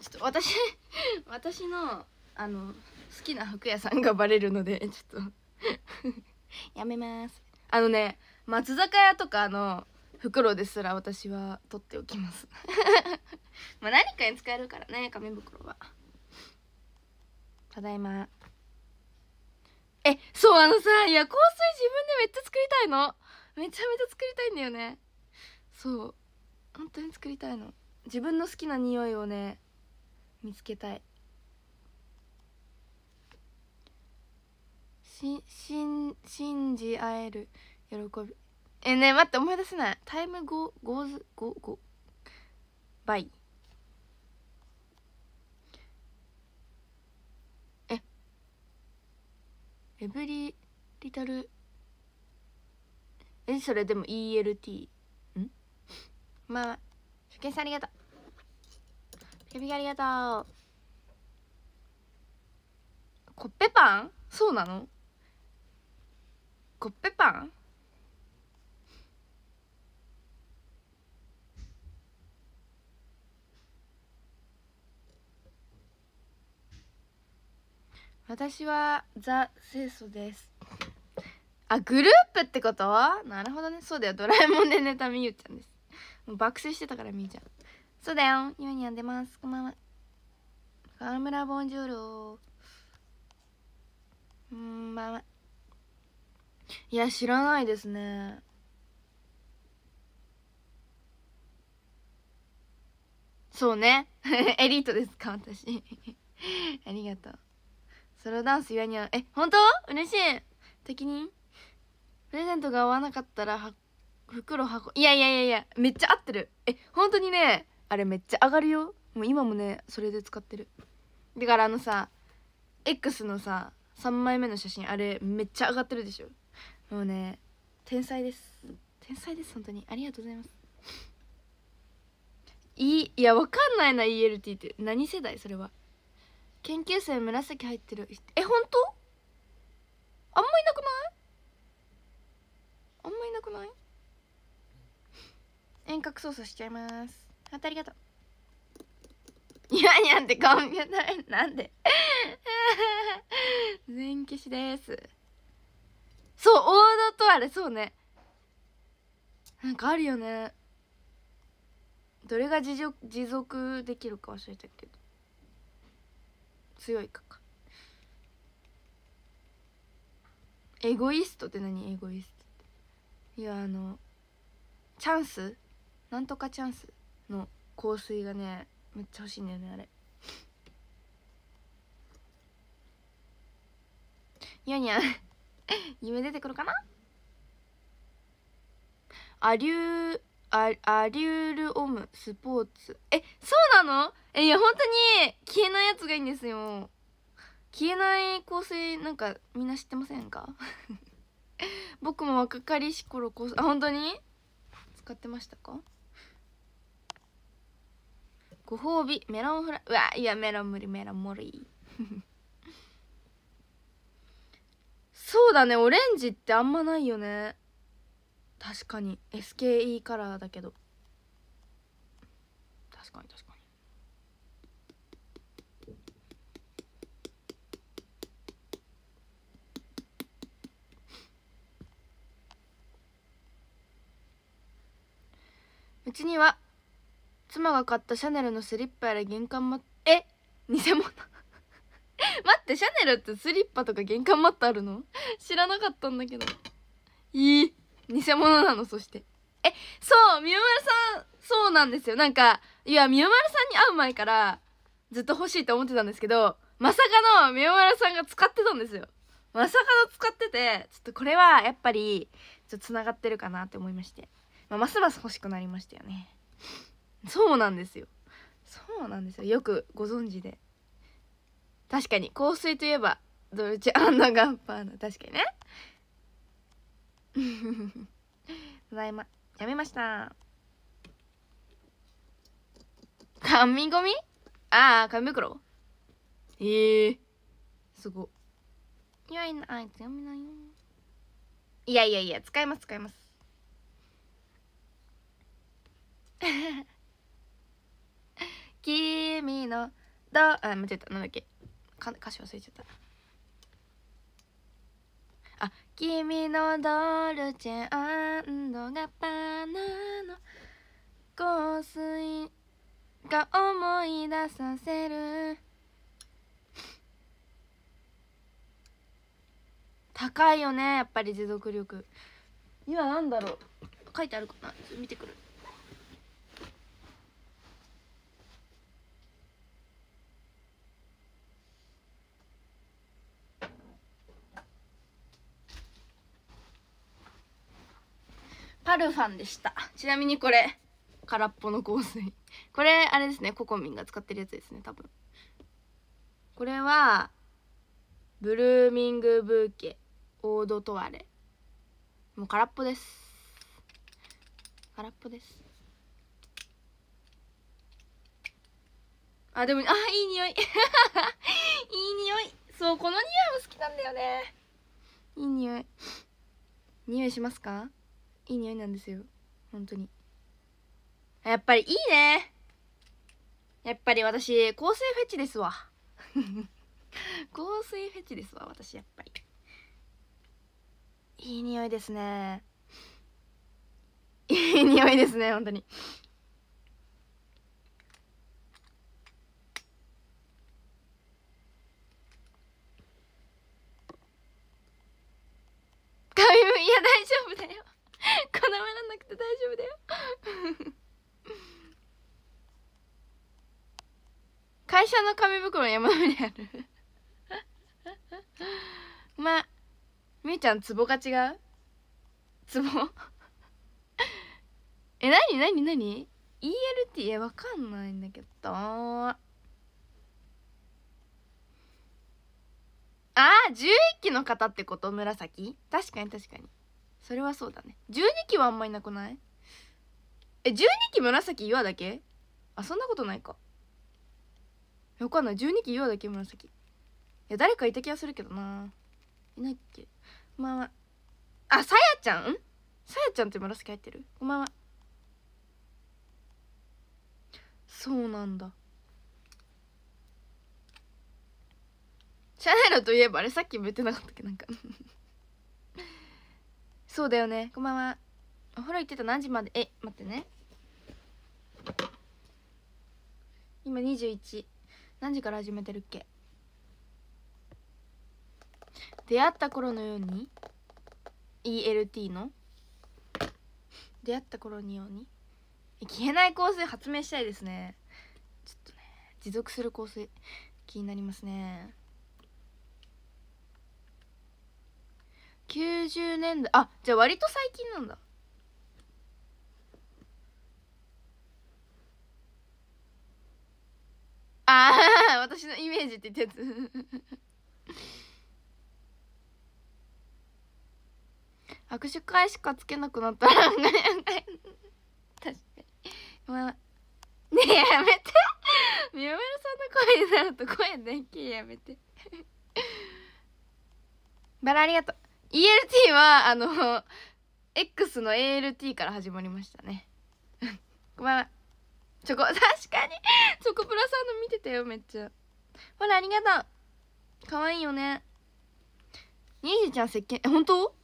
ちょっと私私のあの好きな服屋さんがバレるので ちょっとやめますあのね松坂屋とかの袋ですら私は取っておきます まあ何かに使えるからね紙袋はただいまえそうあのさいや香水自分でめっちゃ作りたいのめちゃめちゃ作りたいんだよねそう本当に作りたいの自分の好きな匂いをね見つけたいししん信じ合える喜びえね待って思い出せないタイムゴゴーズゴゴバイえエブリリタルえそれでも ELT んまあ初見さんありがとうピカピカありがとうコッペパンそうなのコッペパン私はザ・清楚ですあグループってことなるほどねそうだよドラえもんで寝たみゆちゃんですもう爆睡してたからみゆちゃんそうだよゆにゃん出ますこんばんは河村ボンジュールこんばんはいや知らないですねそうね エリートですか私 ありがとうソロダンス岩にはえ本当嬉しい責任プレゼントが合わなかったらは袋箱いやいやいやいやめっちゃ合ってるえ本当にねあれめっちゃ上がるよもう今もねそれで使ってるだからあのさ X のさ3枚目の写真あれめっちゃ上がってるでしょもうね天才です天才です本当にありがとうございますいいいやわかんないな ELT って何世代それは研究生紫入ってるえ本当あんまいなくないあんまいなくない遠隔操作しちゃいますありがとうにゃにゃんってコンピューターなんで 全消しですそう王道とあれそうねなんかあるよねどれが持続持続できるか忘れたけど強いかかエゴイストって何エゴイストっていやあのチャンスなんとかチャンスの香水がねめっちゃ欲しいんだよねあれにゃにゃ 夢出てくるかなアリューアアリュールオムスポーツえそうなのえいや本当に消えないやつがいいんですよ消えない香水なんかみんな知ってませんか 僕も若かりし頃香水あ本当に使ってましたかご褒美メロンフライうわいやメロン無理メロン無理 そうだねオレンジってあんまないよね確かに SKE カラーだけど確かに確かにうちには妻が買ったシャネルのスリッパやら玄関もえっ、え偽物 待ってシャネルってスリッパとか玄関マットあるの 知らなかったんだけどいい偽物なのそしてえそう三ゆさんそうなんですよなんかいや三ゆさんに会う前からずっと欲しいと思ってたんですけどまさかの三ゆさんが使ってたんですよまさかの使っててちょっとこれはやっぱりちょっとつながってるかなって思いまして、まあ、ますます欲しくなりましたよねそうなんですよそうなんですよよくご存知で確かに香水といえばドルチドガンパーナ確かにねただいまやめました紙ゴミああ紙袋ええー、すごいやいなあいつ読めないよいやいやいや使います使います 君のどあ間違えたなんだっけか歌詞忘れちゃったあ君のドルチェガッパナの香水が思い出させる高いよねやっぱり持続力今何だろう書いてあるかな見てくるパルファンでしたちなみにこれ空っぽの香水これあれですねココミンが使ってるやつですね多分これはブルーミングブーケオードトワレもう空っぽです空っぽですあでもあいい匂い いい匂いそうこの匂いも好きなんだよねいい匂い匂いしますかいい匂いなんですよ本当にやっぱりいいねやっぱり私香水フェチですわ 香水フェチですわ私やっぱりいい匂いですねいい匂いですね本当に髪いや大丈夫だよ こだわらなくて大丈夫だよ 会社の紙袋山の上にある まあみーちゃんツボが違うツボえなになになに ?ELT えわかんないんだけどああ11期の方ってこと紫確かに確かにそれはそうだね12期はあんまいなくないえ12期紫岩だけあそんなことないかわかんない12期岩だけ紫いや誰かいた気がするけどないないっけこんばんはあさやちゃんさやちゃんって紫入ってるこんばんはそうなんだシャネルといえばあれさっきも言ってなかったっけなんかそうだよねこんばんはお風呂行ってた何時までえ待ってね今21何時から始めてるっけ出会った頃のように ELT の出会った頃のように消えない香水発明したいですねちょっとね持続する香水気になりますね90年代あじゃあ割と最近なんだああ私のイメージって言ったやつ 握手会しかつけなくなったら確かにまあねえやめて宮村さんの声になると声でっきやめてバラありがとう ELT は、あの、X の ALT から始まりましたね。ごめん。チョコ、確かにチョコプラさんの見てたよ、めっちゃ。ほら、ありがとう。かわいいよね。にいじちゃん石鹸、え、本当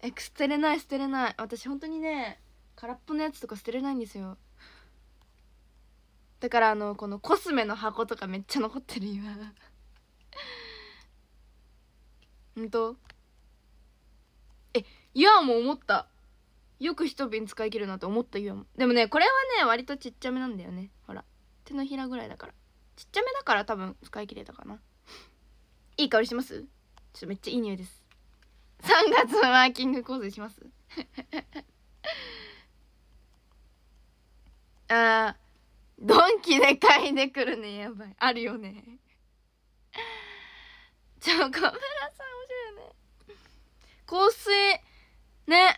え、捨てれない、捨てれない。私、本当にね、空っぽのやつとか捨てれないんですよ。だから、あの、このコスメの箱とかめっちゃ残ってる、今。本当ユアも思った。よく一瓶使い切るなと思ったユアも。でもね、これはね、割とちっちゃめなんだよね。ほら。手のひらぐらいだから。ちっちゃめだから多分使い切れたかな。いい香りしますちょっとめっちゃいい匂いです。3月のワーキング構成します あー、ドンキで買いでくるね。やばい。あるよね。ちょ、カメラさん面白いよね。香水、ね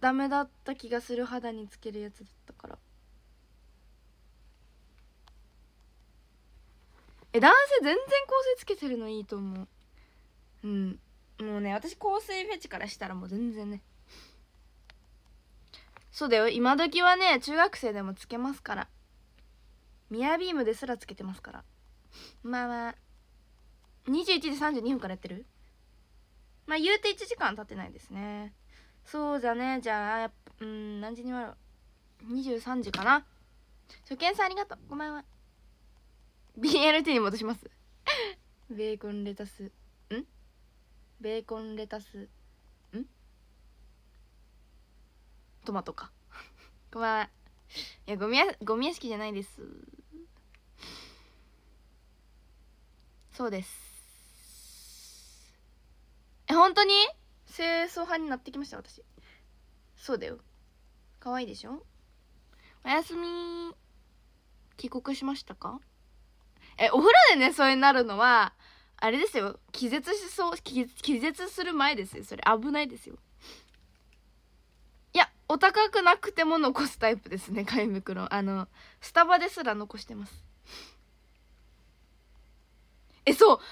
ダメだった気がする肌につけるやつだったからえ男性全然香水つけてるのいいと思ううんもうね私香水フェチからしたらもう全然ねそうだよ今時はね中学生でもつけますからミアビームですらつけてますからまあまあ21時32分からやってるまあ言うて1時間経ってないですねそうじゃねじゃあうん何時に終わろう23時かな初見さんありがとうごめんは BLT に戻しますベーコンレタスんベーコンレタスんトマトか ごめんいやゴミやゴミ屋敷じゃないですそうですえ本当に清掃派になってきました私そうだよ可愛いでしょおやすみ帰国しましたかえお風呂でねそれになるのはあれですよ気絶しそう気絶する前ですよそれ危ないですよいやお高くなくても残すタイプですね紙袋あのスタバですら残してますえそう本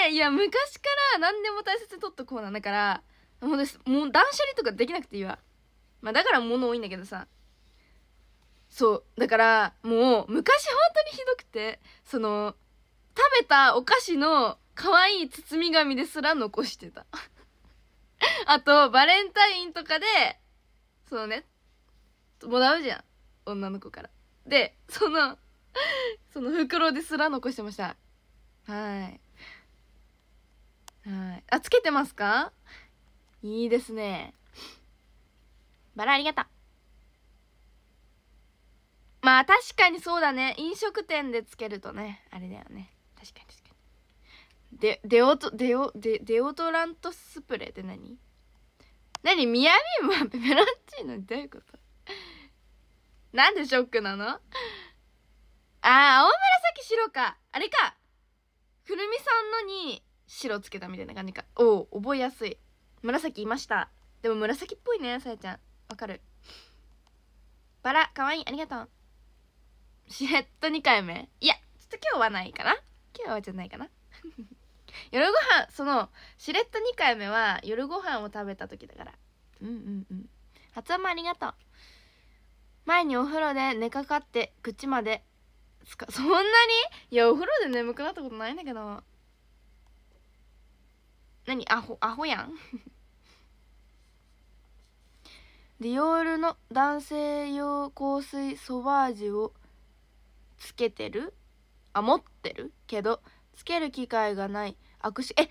当にいや昔から何でも大切に取っとこうなんだからもうですもう断捨離とかできなくていいわ、まあ、だから物多いんだけどさそうだからもう昔本当にひどくてその食べたお菓子の可愛い包み紙ですら残してた あとバレンタインとかでそのねもらうじゃん女の子からでそのその袋ですら残してましたはいはいあつけてますかいいですねバラありがとうまあ確かにそうだね飲食店でつけるとねあれだよね確かに確かにデデオトデオデデオドラントスプレーって何何ミヤビンムはペペロンチーノどういうことなんでショックなのああ青紫白かあれかくるみさんのに白つけたみたいな感じかおお覚えやすい紫いましたでも紫っぽいねさやちゃんわかるバラかわいいありがとうしれっと2回目いやちょっと今日はないかな今日はじゃないかな 夜ご飯そのしれっと2回目は夜ご飯を食べた時だからうんうんうん発音もありがとう前にお風呂で寝かかって口までそんなにいやお風呂で眠くなったことないんだけど何アホアホやんディ オールの男性用香水ソバージュをつけてるあ持ってるけどつける機会がない握手え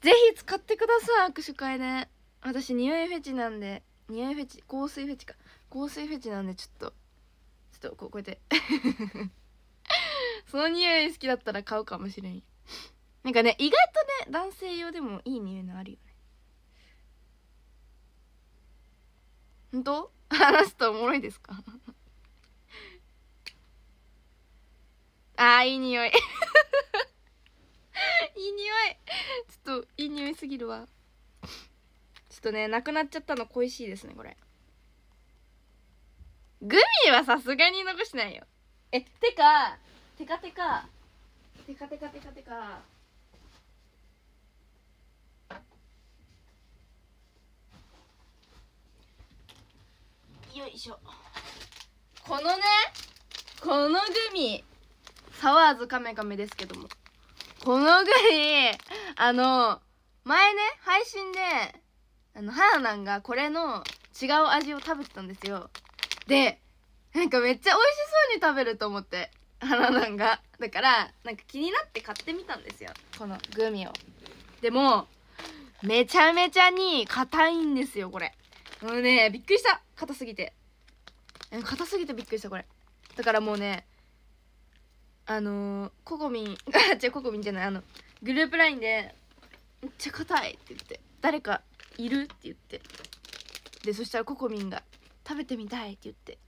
ぜひ使ってください握手会で私匂いフェチなんで匂いフェチ香水フェチか香水フェチなんでちょっとちょっとこうこうやって その匂い好きだったら買うかもしれんなんかね意外とね男性用でもいい匂いのあるよねほんと話すとおもろいですか あーいい匂い いい匂いちょっといい匂いすぎるわちょっとねなくなっちゃったの恋しいですねこれグミはさすがに残してないよえてかテカテカテカテカテカテカよいしょこのねこのグミサワーズカメカメですけどもこのグミあの前ね配信であのはななんがこれの違う味を食べてたんですよでなんかめっちゃ美味しそうに食べると思って花なんがだからなんか気になって買ってみたんですよこのグミをでもめちゃめちゃに硬いんですよこれもうねびっくりした硬すぎて硬すぎてびっくりしたこれだからもうねあのー、ココミン あ違うココミンじゃないあのグループ LINE で「めっちゃ硬い」って言って「誰かいる?」って言ってでそしたらココミンが「食べてみたい」って言って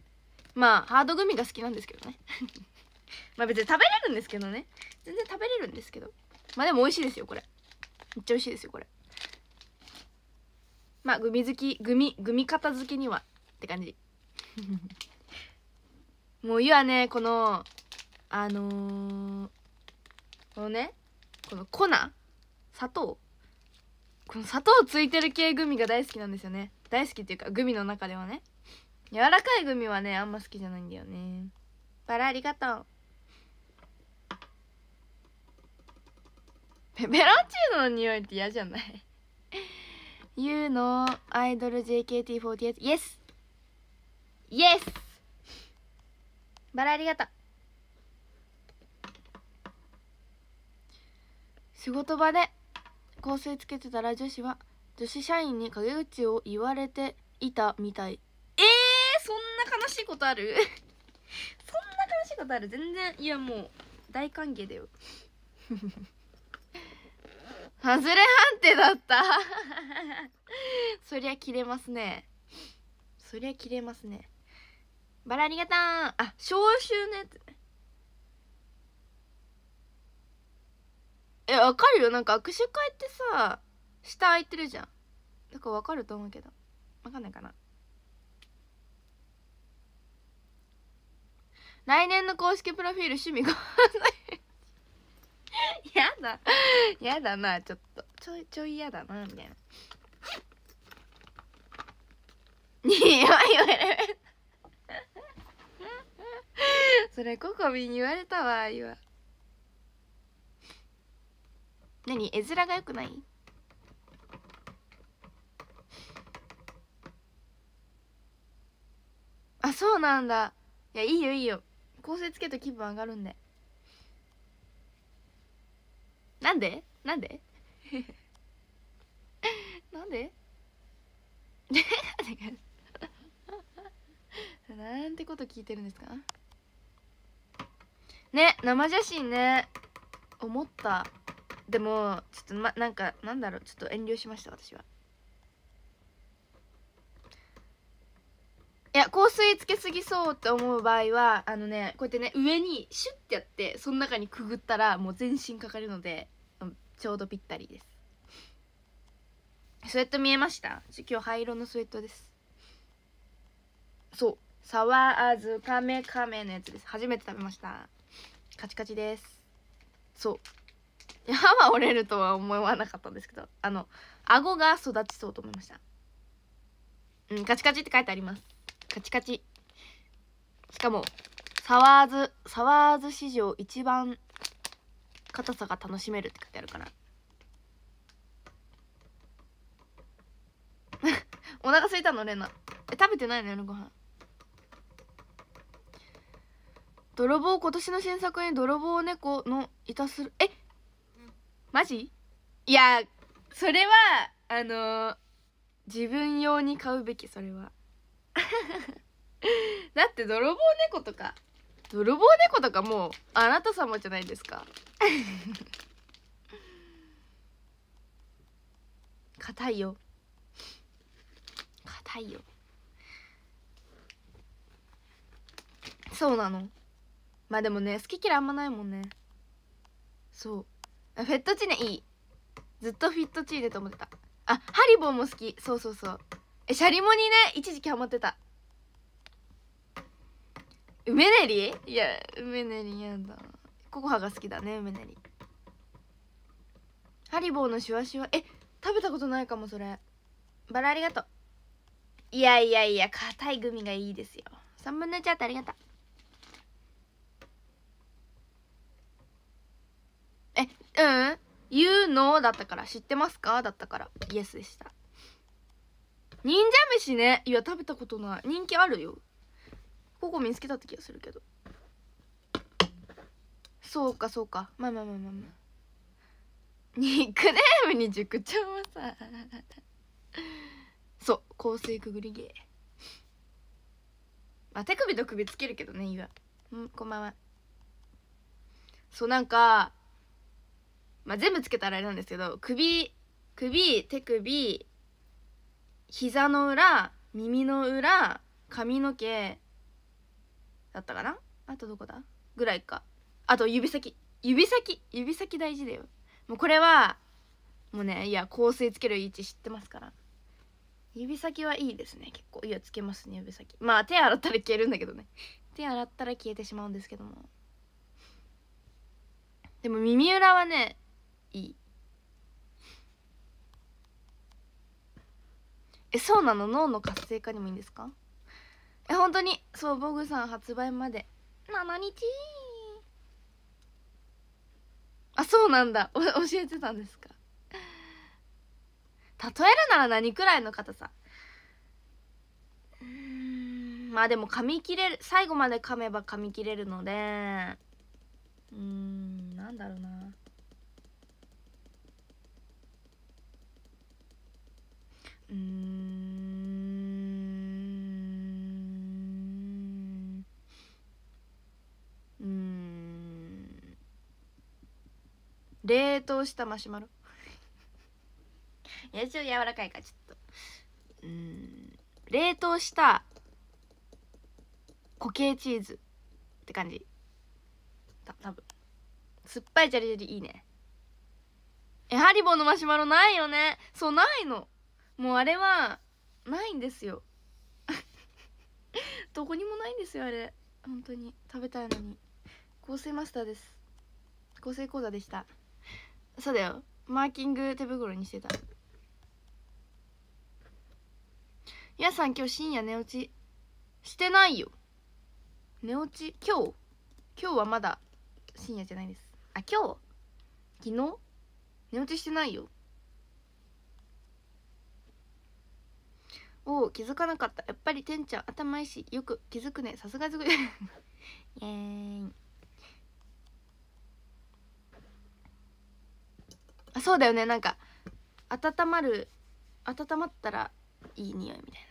まあハードグミが好きなんですけどね まあ別に食べれるんですけどね全然食べれるんですけどまあでも美味しいですよこれめっちゃ美味しいですよこれまあグミ好きグミグミ片付けにはって感じ もうゆはねこのあのー、このねこの粉砂糖この砂糖ついてる系グミが大好きなんですよね大好きっていうかグミの中ではね柔らかいグミはねあんま好きじゃないんだよねバラありがとうペペロンチーノの匂いって嫌じゃない ?You know アイドル JKT48 Yes! Yes! バラありがとう仕事場で香水つけてたら女子は女子社員に陰口を言われていたみたいえー、そんな悲しいことある そんな悲しいことある全然いやもう大歓迎だよ 外れ判定だった そりゃ切れますねそりゃ切れますねバラありがたんあ消臭のやつねえわかるよなんか握手会ってさ下空いてるじゃんだからわかると思うけどわかんないかな来年の公式プロフィール趣味がんない やだやだなちょっとちょいちょいやだなみたいなやばいわれ。それココビに言われたわ今何絵面がよくないあそうなんだいやいいよいいよ構成つけと気分上がるんでなんでなんで なんでなんてこと聞いてるんですかね生写真ね思ったでもちょっとまなんかなんだろうちょっと遠慮しました私は。いや香水つけすぎそうって思う場合はあのねこうやってね上にシュッてやってその中にくぐったらもう全身かかるのでちょうどぴったりですスウェット見えました今日灰色のスウェットですそうサワーアズカメカメのやつです初めて食べましたカチカチですそう歯は折れるとは思わなかったんですけどあの顎が育ちそうと思いましたうんカチカチって書いてありますカチカチしかもサワーズサワーズ史上一番硬さが楽しめるって書いてあるから お腹空いたのレナえ食べてないの夜ご飯泥棒今年の新作に泥棒猫のいたするえ、マジいやそれはあのー、自分用に買うべきそれは。だって泥棒猫とか泥棒猫とかもうあなた様じゃないですか 硬いよ硬いよそうなのまあでもね好き嫌いあんまないもんねそうフェットチーネいいずっとフィットチーネと思ってたあハリボーも好きそうそうそうえシャリモニね一時期ハマってた梅練りいや梅練りやだココハが好きだね梅練りハリボーのシュワシュワえ食べたことないかもそれバラありがとういやいやいや硬いグミがいいですよ3分の1あってありがとうえうん言うのだったから知ってますかだったからイエスでした忍者飯ねいや食べたことない人気あるよここ見つけたって気がするけどそうかそうかまあまあまあまあまあニックネームに塾長はさそう香水くぐり芸まあ手首と首つけるけどねいわうんこんばんはそうなんかまあ全部つけたらあれなんですけど首首手首膝の裏耳の裏髪の毛だったかなあとどこだぐらいかあと指先指先指先大事だよもうこれはもうねいや香水つける位置知ってますから指先はいいですね結構いやつけますね指先まあ手洗ったら消えるんだけどね 手洗ったら消えてしまうんですけどもでも耳裏はねいいえそうなの脳の活性化にもいいんですかえ本当にそうボグさん発売まで7日あそうなんだ教えてたんですか例えるなら何くらいの硬さうんまあでも噛み切れる最後まで噛めば噛み切れるのでうんなんだろうなうんうん冷凍したマシュマロ いやちょっと柔らかいからちょっとうん冷凍した固形チーズって感じた多分酸っぱいジャリジャリいいねえハリボーのマシュマロないよねそうないのもうあれはないんですよ どこにもないんですよあれ本当に食べたいのに合成マスターです合成講座でしたそうだよマーキング手袋にしてた皆さん今日深夜寝落ちしてないよ寝落ち今日今日はまだ深夜じゃないですあ今日昨日寝落ちしてないよおお気づかなかったやっぱりてんちゃん頭いいしよく気づくねさすがすぐ イエーイあそうだよねなんか温まる温まったらいい匂いみたいな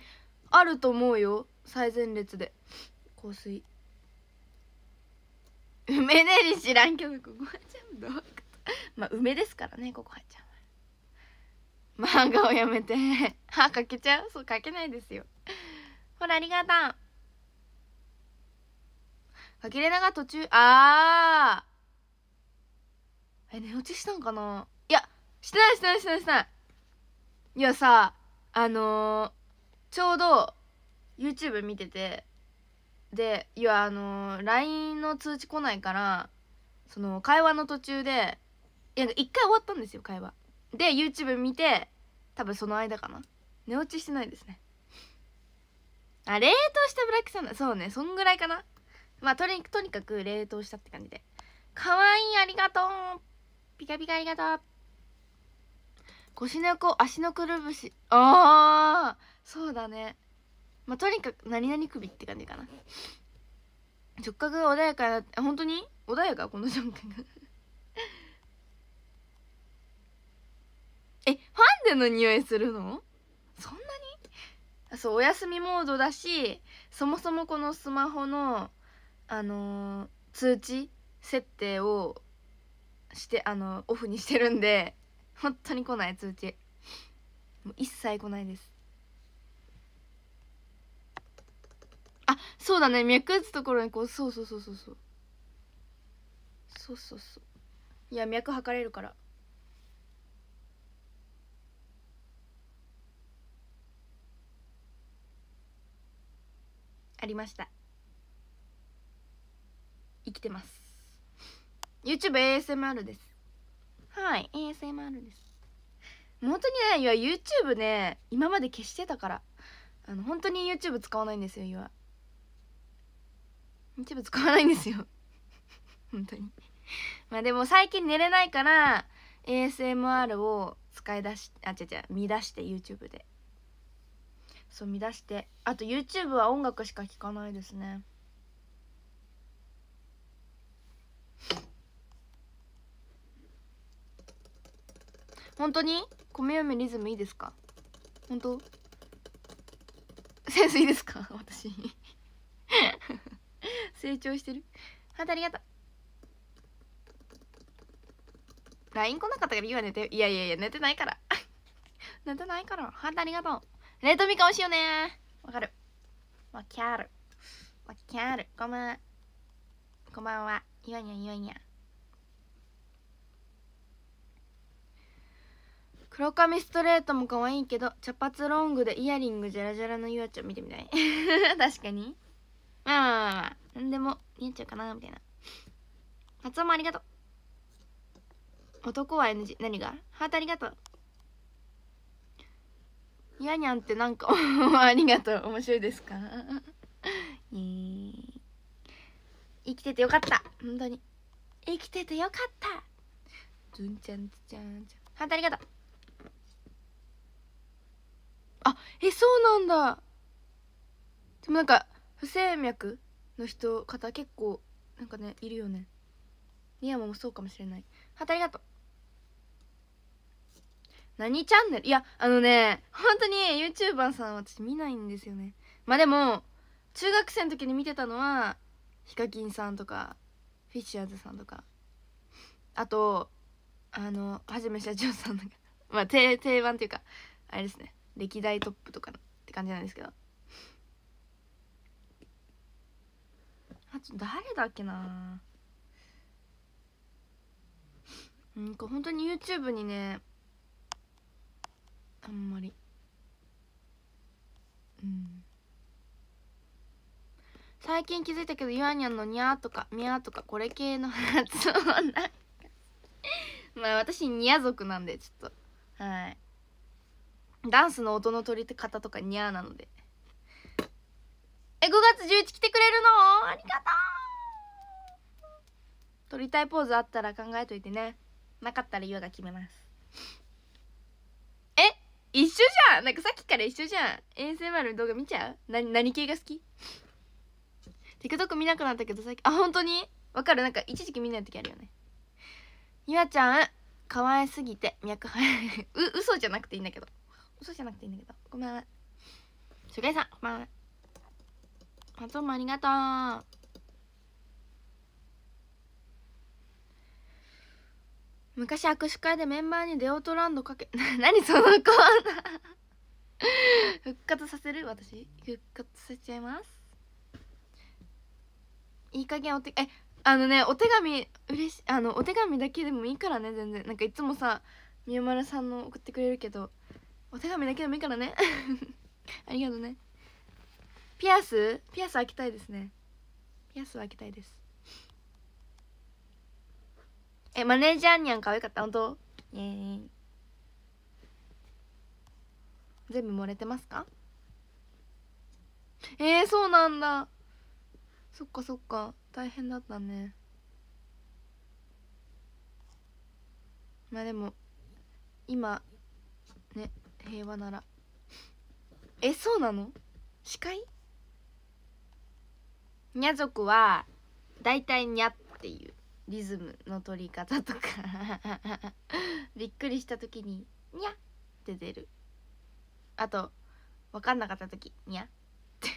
えあると思うよ最前列で香水 梅ねり知らんけどここはちゃんどうまあ梅ですからねここはちゃん漫画をやめてあ書けちゃうそう書けないですよほらありがとうかけれなが途中あーえ寝落ちしたんかないやしてないしてないしてないしてないいやさあのー、ちょうど YouTube 見ててでいやあのー、LINE の通知来ないからその会話の途中でいや一回終わったんですよ会話で YouTube 見て多分その間かな寝落ちしてないですねあ冷凍したブラックサンダーそうねそんぐらいかなまあとにとにかく冷凍したって感じでかわいいありがとうピカピカありがとう腰の横足のくるぶしああそうだねまあとにかく何々首って感じかな直角が穏やかな本当に穏やかこのジャがえファンデの匂いするのそんなにそうお休みモードだしそもそもこのスマホのあのー、通知設定をしてあのオフにしてるんで本当に来ない通知もう一切来ないですあそうだね脈打つところにこうそうそうそうそうそうそうそうそういや脈測れるから。ありました生きてます YouTubeASMR ですはい ASMR です本当にねいや YouTube ね今まで消してたからあの本当に YouTube 使わないんですよ今 YouTube 使わないんですよ 本当にまあでも最近寝れないから ASMR を使い出しあ違う違う見出して YouTube でそう見してあと YouTube は音楽しか聴かないですね本当に米読みリズムいいですか本当センスいいですか私 成長してるはいありがとう LINE 来なかったから今寝ていやいやいや寝てないから 寝てないからはいありがとう冷凍みかん美味しいよねわかるわかるわかるごめんこんばんはいわいゃいわいゃ黒髪ストレートも可愛いけど茶髪ロングでイヤリングジャラジャラのゆあちゃん見てみたい 確かにまあまあまあまあ何でも似合っちゃうかなみたいな発音もありがとう男は NG 何がハートありがとうにゃにゃんってなんか ありがとう面白いですかえ生きててよかった本当に生きててよかったズンちゃんズちゃんちゃんハートありがとうあえそうなんだでもなんか不整脈の人方結構なんかねいるよねニヤマもそうかもしれないハートありがとう何チャンネルいや、あのね、本当に YouTuber さん私見ないんですよね。まあでも、中学生の時に見てたのは、ヒカキンさんとか、フィッシャーズさんとか、あと、あの、はじめ社長さんとか、まあ定定番っていうか、あれですね、歴代トップとかって感じなんですけど。あと誰だっけなうんか本当に YouTube にねあんまりうん最近気づいたけどゆあにゃんのにゃーとかみゃーとかこれ系の発音はな まあ私にゃ族なんでちょっとはいダンスの音の取り方とかにゃーなのでえ5月11来てくれるのありがとう撮りたいポーズあったら考えといてねなかったらゆあが決めます一緒じゃんなんかさっきから一緒じゃん ASMR の動画見ちゃうな何系が好き ?TikTok 見なくなったけどさっきあ本当にわかるなんか一時期見ない時あるよねゆあちゃん可愛すぎて脈早い う嘘じゃなくていいんだけど嘘じゃなくていいんだけどごめん初げさんごめばんは松尾もありがとう昔握手会でメンバーにデオトランドかけ 何そのコーナー 復活させる私復活させちゃいますいい加減お手えあのねお手紙嬉しあのお手紙だけでもいいからね全然なんかいつもさみゆまるさんの送ってくれるけどお手紙だけでもいいからね ありがとうねピアスピアス開きたいですねピアスは開きたいですえマネージャーにゃん可愛かった本当イえ。全部漏れてますかえー、そうなんだそっかそっか大変だったねまあでも今ね平和ならえそうなの司会にゃ族は大体にゃっていうリズムの取り方とか びっくりした時に「にゃ」って出るあと分かんなかった時「にゃ」って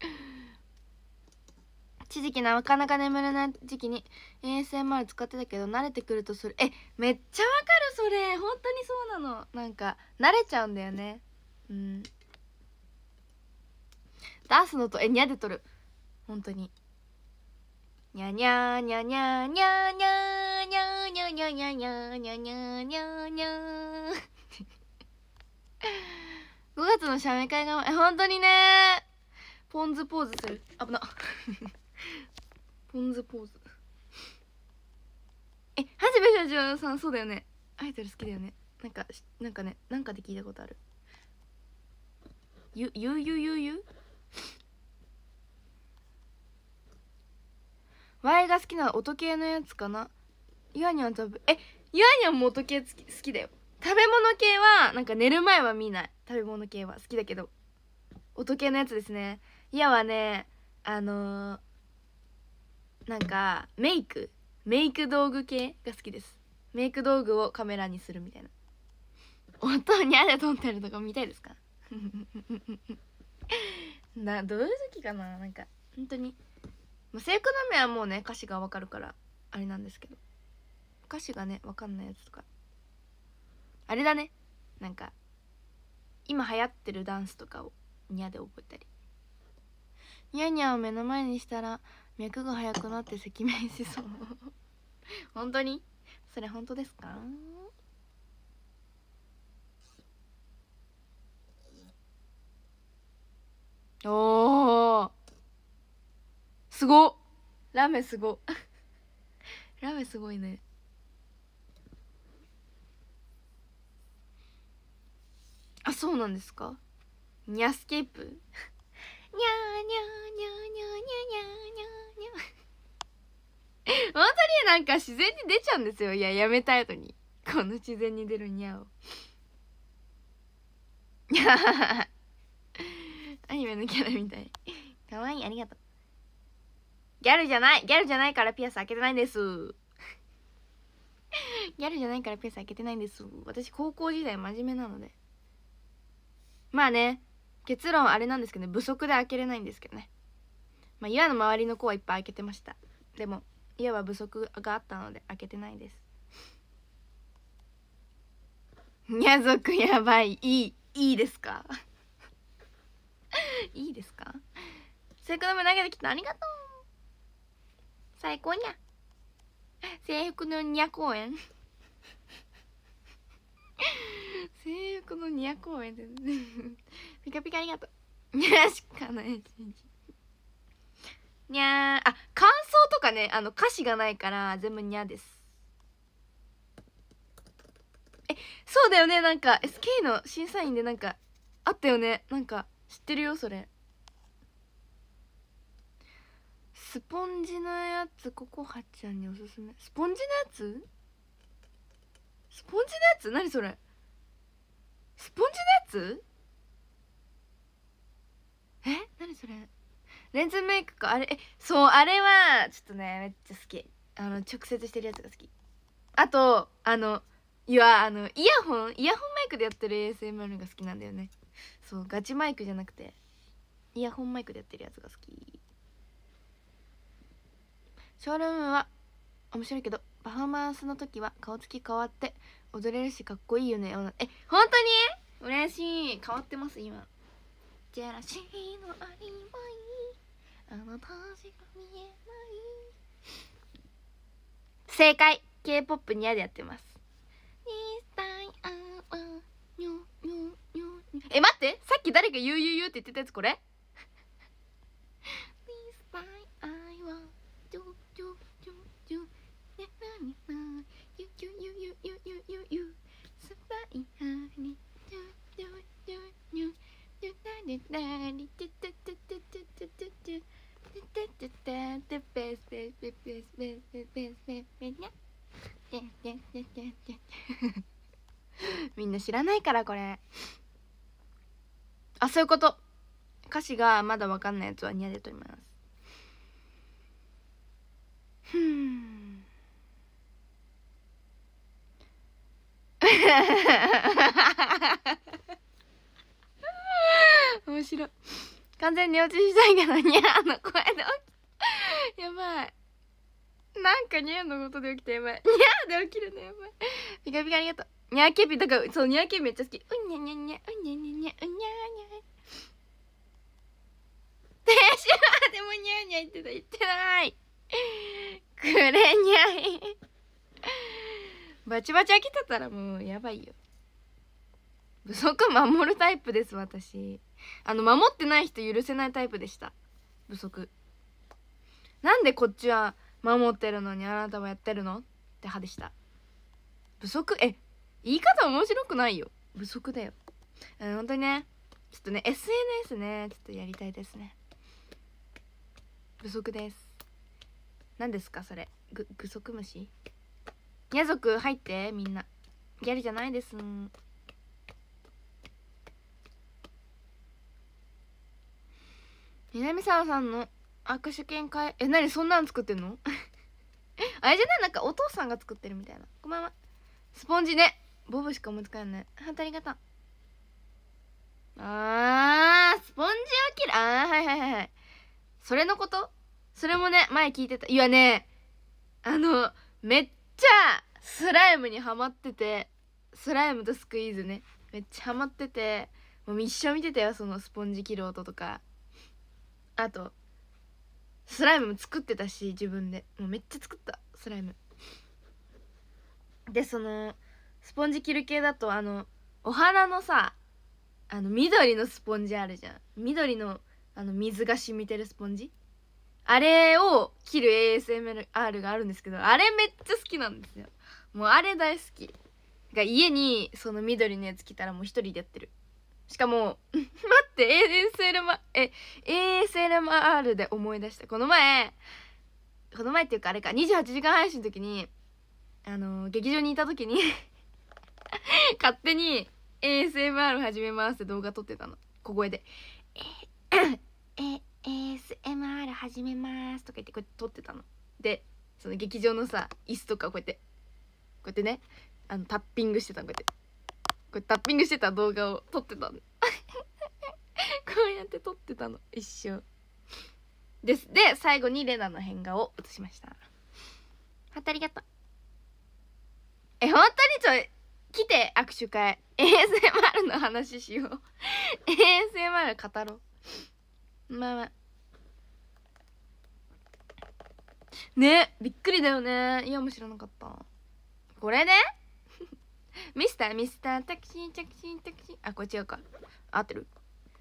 一時期なかなか眠れない時期に ASMR 使ってたけど慣れてくるとそれえめっちゃわかるそれ本当にそうなのなんか慣れちゃうんだよねうん出すのとえにゃでとる本当ににゃにゃにゃにゃにゃにゃにゃにゃにゃにゃにゃにゃにゃにゃにゃ5月の写メ会が本当にねポン酢ポーズする危なポン酢ポーズえはじめしゃじょうさんそうだよねアイドル好きだよねなんかなんかねなんかで聞いたことあるゆゆゆゆゆワイが好きな音系のやつかなゆあにゃん食べえゆあにゃんも音系好きだよ食べ物系はなんか寝る前は見ない食べ物系は好きだけど音系のやつですねいやはねあのー、なんかメイクメイク道具系が好きですメイク道具をカメラにするみたいな音にあで撮ってるとか見たいですか などういう時かななんか本当にまあ、聖句の目はもうね歌詞がわかるからあれなんですけど歌詞がねわかんないやつとかあれだねなんか今流行ってるダンスとかをニャで覚えたりニャニャを目の前にしたら脈が速くなって赤面しそう 本当にそれ本当ですかおおすごラメすご ラメすごいねあそうなんですかニャスケープ ニャーニャーニャーニャーニャーニャーニャーニャー本当になんか自然に出ちゃうんですよいややめたいにこの自然に出るャーを アニメのキャラみたいかわいいありがとうギャルじゃないギャルじゃないからピアス開けてないんです ギャルじゃないからピアス開けてないんです私高校時代真面目なのでまあね結論あれなんですけど、ね、不足で開けれないんですけどねまあ岩の周りの子はいっぱい開けてましたでも岩は不足があったので開けてないです ニャ族やばいいいいいですか いいですかセクノム投げてきてありがとう最高にゃ制服のニャ公園制服のニャ公園でピカピカありがとうニャしかないしにゃーあ感想とかねあの歌詞がないから全部にゃですえそうだよねなんか SK の審査員でなんかあったよねなんか知ってるよそれスポンジのやつここはっちゃんにおすすめスポンジのやつスポンジのやつ何それスポンジのやつえ何それレンズメイクかあれえそうあれはちょっとねめっちゃ好きあの直接してるやつが好きあとあのいやあのイヤホンイヤホンマイクでやってる ASMR が好きなんだよねそうガチマイクじゃなくてイヤホンマイクでやってるやつが好きショールームは面白いけどパフォーマンスの時は顔つき変わって踊れるしかっこいいよねえ本当に嬉しい変わってます今ジェラシーのアリバイあなたしか見えない正解 K-POP にやでやってますえ待ってさっき誰か「ゆうゆうゆう」って言ってたやつこれ This time I want to みんな知らないからこれあそういうこと歌詞がまだ分かんないやつはニヤてとりますふん 面白い完全に落ちしたいけどニャーの声で起きやばいなんかニャーのことで起きてやばいニャーで起きるのやばいピカピカありがとうニャーケビとかそうニャーケビめっちゃ好きうんにゃにゃにゃうんにゃにゃにゃうんにゃにゃ停止はでもニャーニャー言ってた言ってないくれニャいバチバチ飽きてたらもうやばいよ不足守るタイプです私あの守ってない人許せないタイプでした不足なんでこっちは守ってるのにあなたはやってるのって派でした不足え言い方面白くないよ不足だようん本当にねちょっとね SNS ねちょっとやりたいですね不足です何ですかそれぐ具足虫ギャ族入ってみんなギャルじゃないです南沢さんの握手券買ええ何そんなの作ってんの あれじゃないなんかお父さんが作ってるみたいなこんばんはスポンジねボブしか思いつかんないがき方あースポンジを切るあーはいはいはいはいそれのことそれもね前聞いてたいやねあのめっちゃスライムにはまっててスライムとスクイーズねめっちゃハマっててもう一生見てたよそのスポンジ切る音とかあとスライムも作ってたし自分でもうめっちゃ作ったスライムでそのスポンジ切る系だとあのお花のさあの緑のスポンジあるじゃん緑のあの水が染みてるスポンジあれを切る ASMR があるんですけどあれめっちゃ好きなんですよもうあれ大好きが家にその緑のやつ来たらもう一人でやってるしかも 待って ASMR え ASMR で思い出したこの前この前っていうかあれか28時間配信の時にあのー、劇場にいた時に 勝手に ASMR 始めますって動画撮ってたの小声で「ええ ASMR 始めます」とか言ってこうやって撮ってたのでその劇場のさ椅子とかこうやってうやってねあのタッピングしてたこうやってこうやってタッピングしてた動画を撮ってた こうやって撮ってたの一緒。ですで最後にレナの変顔を映しましたホントありがとうえ本当にちょ来て握手会 ASMR の話しよう ASMR 語ろうまあまあねびっくりだよねいやも知らなかったこれで ミスターミスタータクシータクシータクシーあこれ違うか合ってる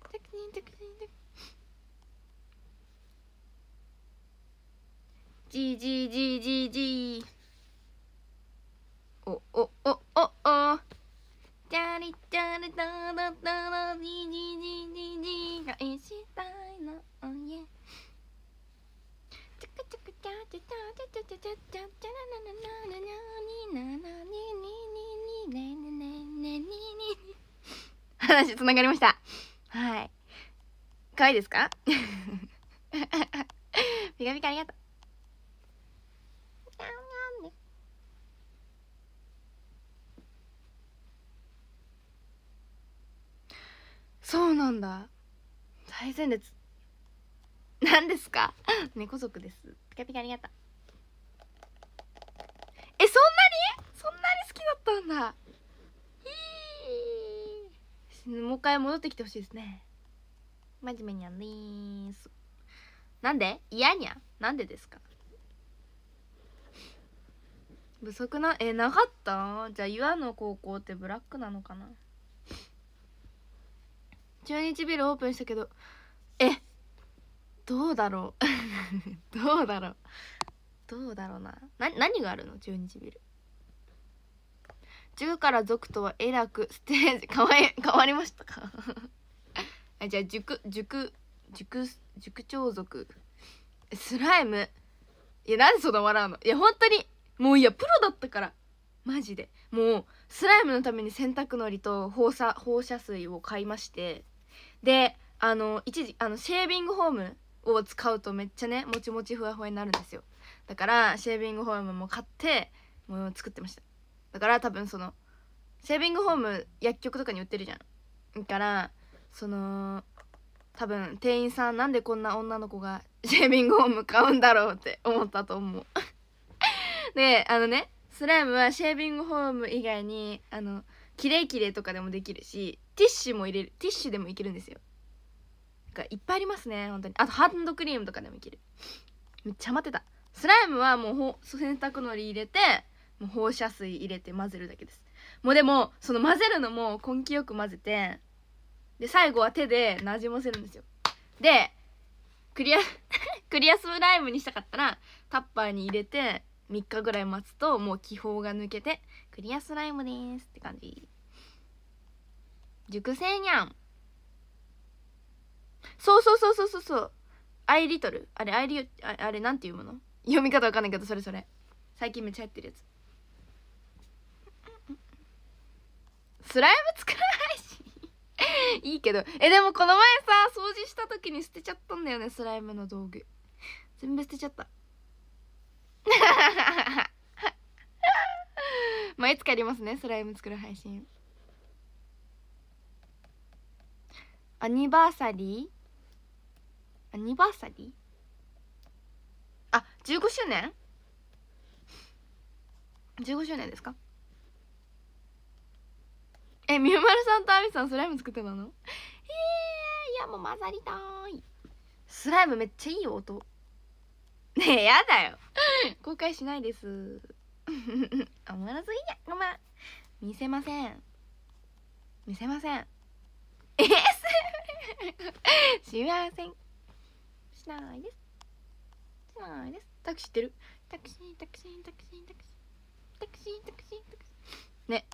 タクシータクシータクシージージージージージおおおおおチャリチャリタラタラジージージージージー返したいのおいえ話つながりましたはい可愛いですか ピカピカありがとうそうなんだ最前列何ですか 猫族ですピカピカありがとうえそんなにそんなに好きだったんだもう一回戻ってきてほしいですね真面目にゃんですなんで嫌にゃなんでですか不足なえなかったじゃあ岩の高校ってブラックなのかな中日ビルオープンしたけどどうだろう どうだろうどうだろうなな何があるの十二時ビル10から族とはえらくステージ変わ変わりましたか じゃあ塾塾塾塾長族スライムいやなんでそんな笑うのいや本当にもういやプロだったからマジでもうスライムのために洗濯のりと放射放射水を買いましてであの一時あのシェービングホームを使うとめっちゃねもちもちふわふわになるんですよだからシェービングフォームも買ってもう作ってましただから多分そのシェービングフォーム薬局とかに売ってるじゃんだからその多分店員さんなんでこんな女の子が シェービングフォーム買うんだろうって思ったと思うであのねスライムはシェービングフォーム以外にあのキレイキレイとかでもできるしティッシュも入れるティッシュでもいけるんですよかいっぱいありますね本当にあとハンドクリームとかでもいけるめっちゃ待ってたスライムはもうほ洗濯のり入れてもう放射水入れて混ぜるだけですもうでもその混ぜるのも根気よく混ぜてで最後は手でなじませるんですよでクリア クリアスライムにしたかったらタッパーに入れて3日ぐらい待つともう気泡が抜けてクリアスライムですって感じ熟成にゃんそうそうそうそうそうそうアイリトルあれアイリああれなんていうもの読み方わかんないけどそれそれ最近めっちゃやってるやつスライム作らないし いいけどえでもこの前さ掃除した時に捨てちゃったんだよねスライムの道具全部捨てちゃったま あいつかやりますねスライム作る配信アニバーサリーアニバーサリーあ15周年 ?15 周年ですかえみゆまるさんとあみさんスライム作ってたのえー、いやもう混ざりたいスライムめっちゃいい音ねえやだよ公開しないです おもろすぎやごめん見せません見せませんえすみませんしないですしないですタクシーってるタクシータクシータクシータクシータクシータクシータクシーね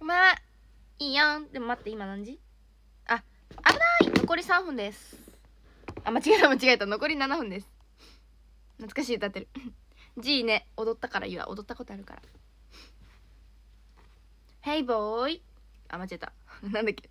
お前んいいやんでも待って今何時あ危ない残り3分ですあ間違えた間違えた残り7分です懐かしい歌ってる G ね踊ったから言うわ踊ったことあるから Hey boy あ間違えた なんだっけ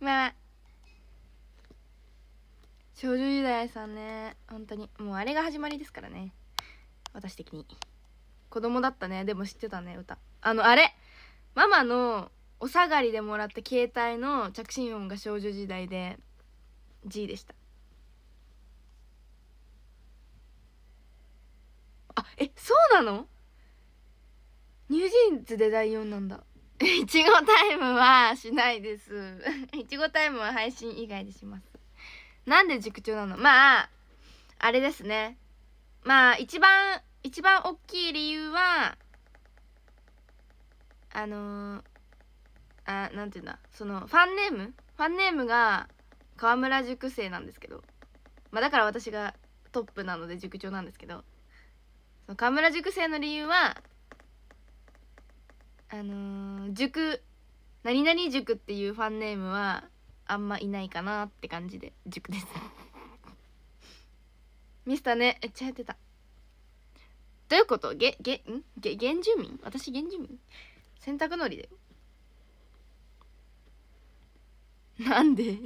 まあ少女時代さんね本当にもうあれが始まりですからね私的に子供だったねでも知ってたね歌あのあれママのお下がりでもらった携帯の着信音が少女時代で G でしたあえそうなのニュージーンズで第4なんだ いちごタイムはしないです いちごタイムは配信以外でしますなんで塾長なのまああれですねまあ一番一番大きい理由はあのー、あなんていうんだそのファンネームファンネームが川村塾生なんですけどまあだから私がトップなので塾長なんですけど河村塾生の理由はあのー、塾何々塾っていうファンネームはあんまいないかなって感じで塾です ミスターねめっちゃやってたどういうことげげんげ原住民私原住民洗濯のりだよ なんで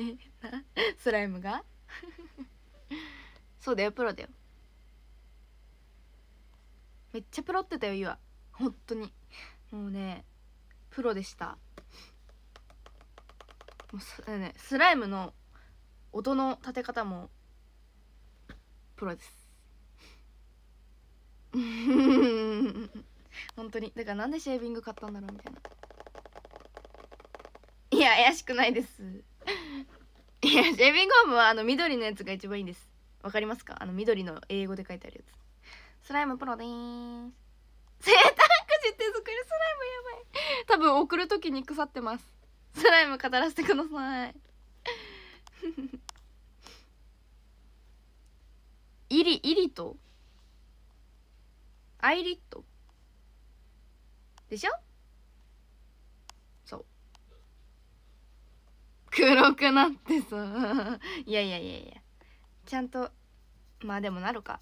スライムがそうだよプロだよめっちゃプロってたよゆは本当にもうねプロでしたもうす、ね、スライムの音の立て方もプロです 本当にだからなんでシェービング買ったんだろうみたいないや怪しくないですいやシェービングホームはあの緑のやつが一番いいんですわかりますかあの緑の英語で書いてあるやつスライムプロでーす生誕くじ手作りスライムやばい多分送る時に腐ってますスライム語らせてください イリイリとアイリットでしょそう黒くなってさ いやいやいやいやちゃんとまあでもなるか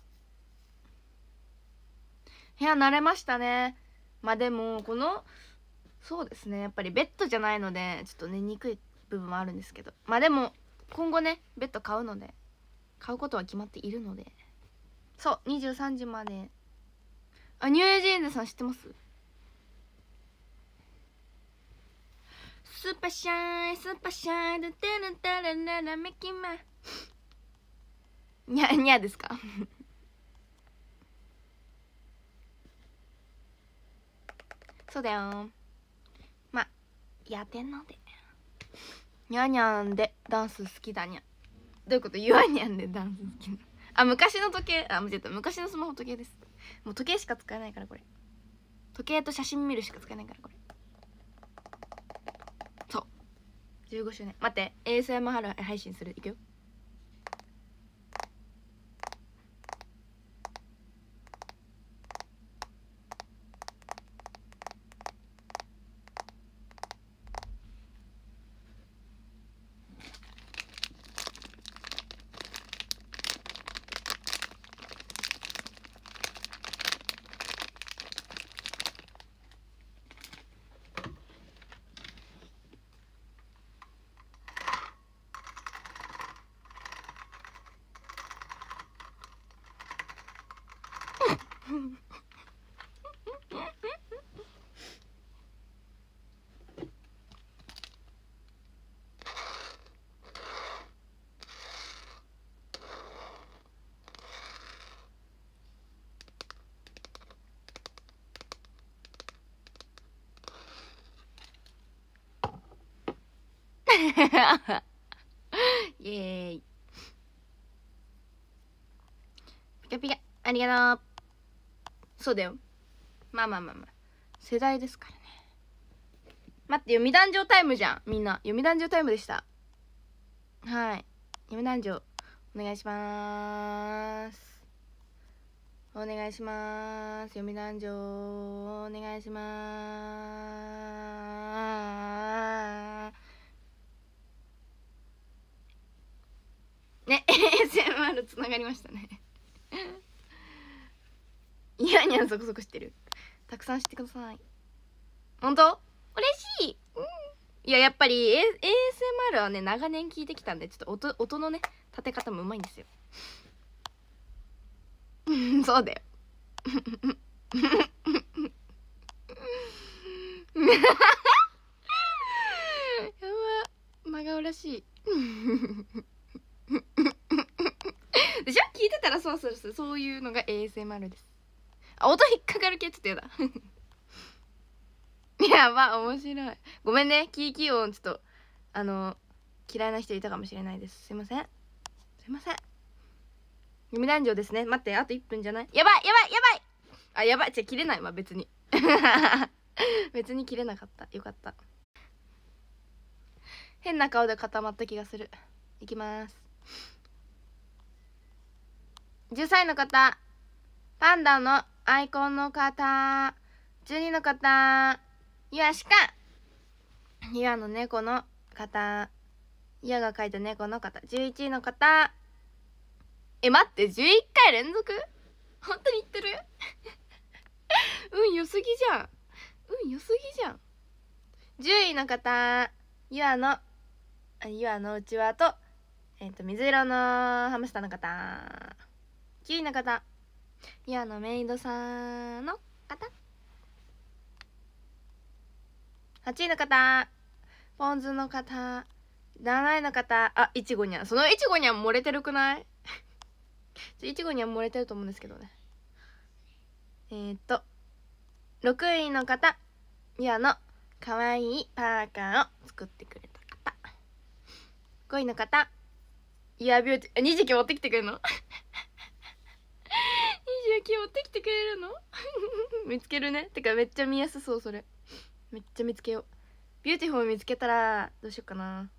部屋慣れましたねまあでもこのそうですねやっぱりベッドじゃないのでちょっと寝にくい部分もあるんですけどまあでも今後ねベッド買うので買うことは決まっているのでそう23時まであニュージーンズさん知ってますスーパーシャイスーパーシャイテルルララメキマニャニャですかそうだよまあやってんのでにゃにゃんでダンス好きだにゃどういうことゆあにゃんでダンス好きなあ昔の時計あ間違った昔のスマホ時計ですもう時計しか使えないからこれ時計と写真見るしか使えないからこれそう15周年待って ASMR 配信するいくよ イエーイ。ピカピカ、ありがとう。そうだよ。まあまあまあまあ。世代ですからね。待って、読み壇上タイムじゃん。みんな。読み壇上タイムでした。はい。読谷城、お願いします。お願いします。読壇上、お願いしますお願いします読壇上、お願いしますがりましたねいやいやゾクゾクしてるたくさん知ってください本当嬉しい、うん、いややっぱり、A、ASMR はね長年聞いてきたんでちょっと音音のね立て方もうまいんですよ そうだよ やば真顔らしいでしょ聞いてたらそうそうそうそういうのが ASMR ですあ音引っかかる系ちょっとやだ やば面白いごめんねキーキー音ちょっとあの嫌いな人いたかもしれないですすいませんすいません弓男女ですね待ってあと1分じゃないやばいやばいやばいあやばいじゃ切れないわ別に 別に切れなかったよかった変な顔で固まった気がするいきます10歳の方、パンダのアイコンの方、12の方、ゆあしか、ゆあの猫の方、ゆあが書いた猫の方、11の方、え、待って、11回連続本当に言ってる 運良すぎじゃん。運良すぎじゃん。10位の方、ゆあの、ゆあのうちわと、えっ、ー、と、水色のハムスターの方。9位の方イのメイドさんの方8位の方ポン酢の方7位の方あいちごにゃんそのいちごにゃん漏れてるくない いちごにゃん漏れてると思うんですけどねえー、っと6位の方リアのかわいいパーカーを作ってくれた方5位の方イヤビューティーあ2持ってきてくれるの 持ってきてくれるの 見つけるねてかめっちゃ見やすそうそれめっちゃ見つけようビューティフォー見つけたらどうしようかな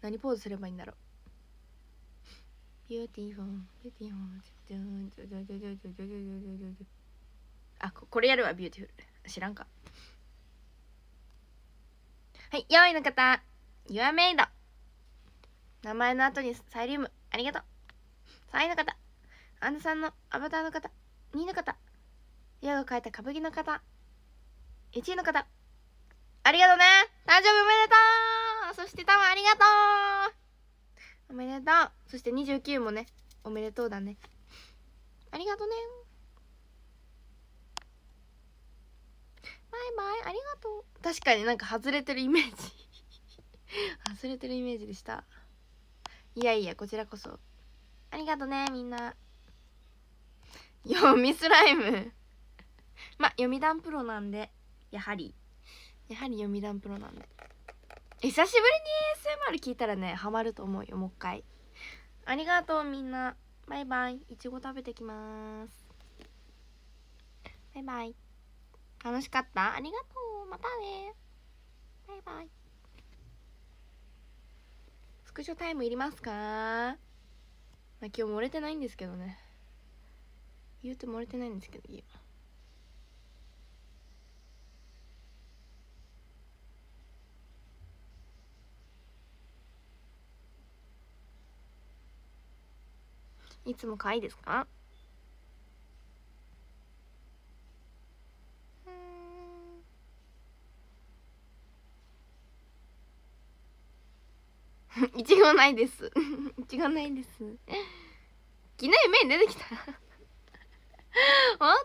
何ポーズすればいいんだろうビューティフォービューティフォーあこれやるわビューティフル知らんかはい4位の方 YourMade 名前の後にサイリウムありがとう3位の方アンズさんのアバターの方2位の方矢を描いた歌舞伎の方1位の方ありがとうね誕生日おめでとうそしてたまありがとうおめでとうそして29もねおめでとうだねありがとうねバイバイありがとう確かになんか外れてるイメージ 外れてるイメージでしたいやいやこちらこそありがとねみんな読みスライムま読み段プロなんでやはりやはり読み段プロなんで久しぶりに ASMR 聞いたらねハマると思うよもう一回ありがとうみんなバイバイいちご食べてきますバイバイ楽しかったありがとうまたねバイバイスクショタイムいりますか、まあ、今日漏れてないんですけどね言うて漏れてないんですけど今いつも可愛いですかいちごないですいちごないですきなり麺出てきた本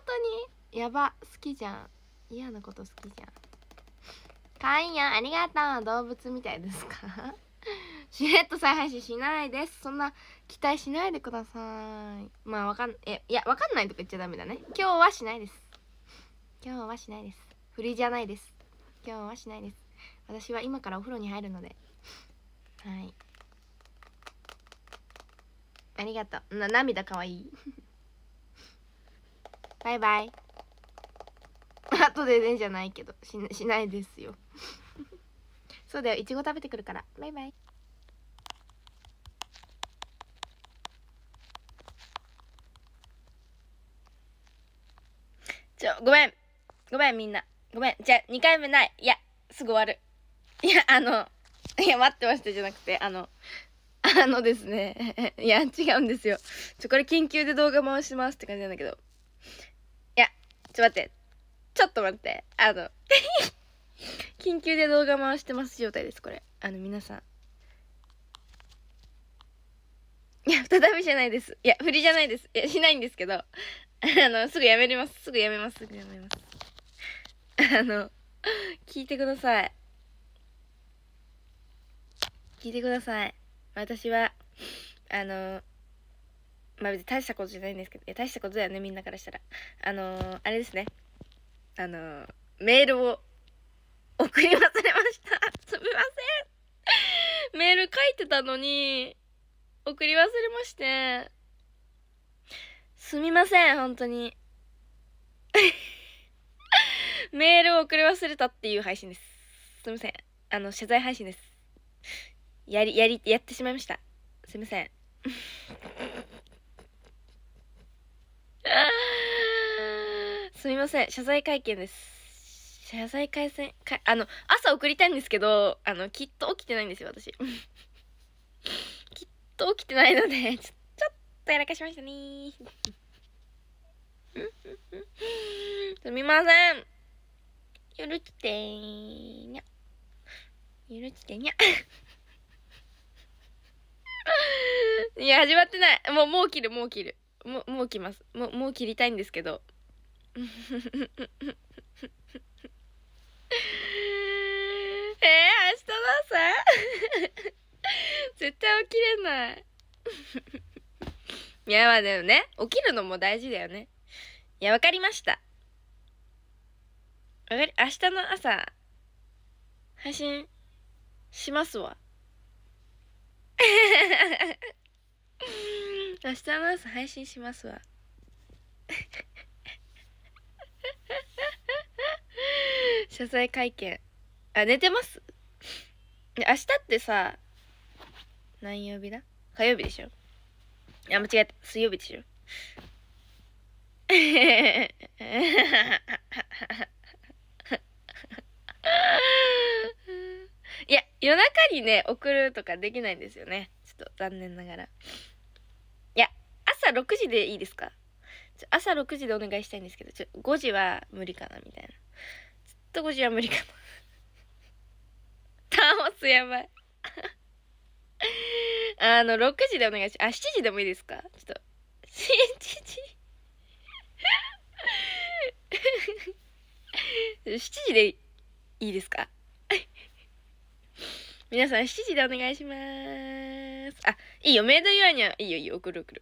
当にやば好きじゃん嫌なこと好きじゃんかんやんありがとう動物みたいですかしれっと再配信しないですそんな期待しないでくださいまあわかんえいやわかんないとか言っちゃダメだね今日はしないです今日はしないです振りじゃないです今日はしないです私は今からお風呂に入るのではいありがとうな涙かわいい バイバイ 後でねじゃないけどししないですよ そうだよいちご食べてくるからバイバイちょごめんごめんみんなごめんじゃあ2回目ないいやすぐ終わるいやあの いや、待ってましたじゃなくて、あの、あのですね。いや、違うんですよ。ちょ、これ緊急で動画回しますって感じなんだけど。いや、ちょ、待って。ちょっと待って。あの 緊急で動画回してます状態です、これ。あの、皆さん。いや、再びじゃないです。いや、振りじゃないです。いや、しないんですけど。あの、すぐやめます。すぐやめます。すぐやめます。あの、聞いてください。聞いてください私はあのまあ別に大したことじゃないんですけどいや大したことだよねみんなからしたらあのあれですねあのメールを送り忘れました すみませんメール書いてたのに送り忘れましてすみません本当に メールを送り忘れたっていう配信ですすみませんあの謝罪配信ですやり、やり、やってしまいました。すいません。すみません。謝罪会見です。謝罪会見、かあの、朝送りたいんですけど、あの、きっと起きてないんですよ、私。きっと起きてないので、ちょ、ちょっとやらかしましたねすみません。夜来てにゃ。許してにゃ。いや、始まってない。もう、もう切る、もう切る。もう、もう切ります。もう、もう切りたいんですけど。えー、明日の朝 絶対起きれないいや、まあでもね、起きるのも大事だよね。いや、わかりました。わかり、明日の朝、配信しますわ。明日の朝配信しますわ謝罪会見あ寝てます明日ってさ何曜日だ火曜日でしょいや間違えた水曜日でしょ いや、夜中にね、送るとかできないんですよね。ちょっと残念ながら。いや、朝6時でいいですか朝6時でお願いしたいんですけど、ちょ5時は無理かな、みたいな。ちょっと5時は無理かな。タモスやばい あの、6時でお願いし、あ、7時でもいいですかちょっと、7時7 時でいいですか皆さん7時でお願いします。あ、いいよ、メイドユアにはいいよ、いいよ、送る送る。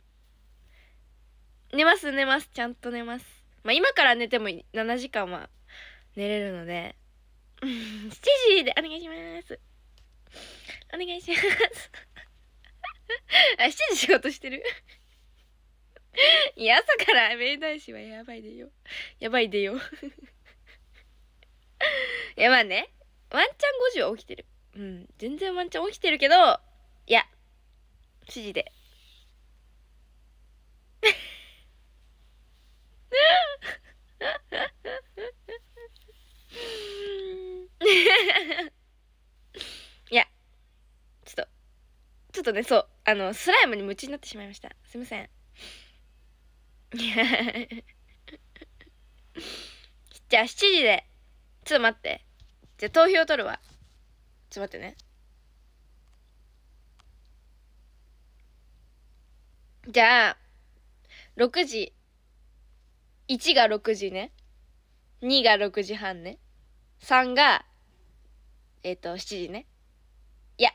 寝ます、寝ます、ちゃんと寝ます。まあ、今から寝ても7時間は寝れるので、7 時でお願いします。お願いします。あ、7時仕事してる いや、朝からメイド師はやばいでよ。やばいでよ。いや、まあね。ワンチャン5時は起きてる。うん、全然ワンチャン起きてるけど、いや、指示で。いや、ちょっと、ちょっとね、そう、あの、スライムに夢中になってしまいました。すいません。じゃあ7時で、ちょっと待って。じゃあ投票取るわ。ちょっと待ってね。じゃあ、6時。1が6時ね。2が6時半ね。3が、えっ、ー、と、7時ね。いや、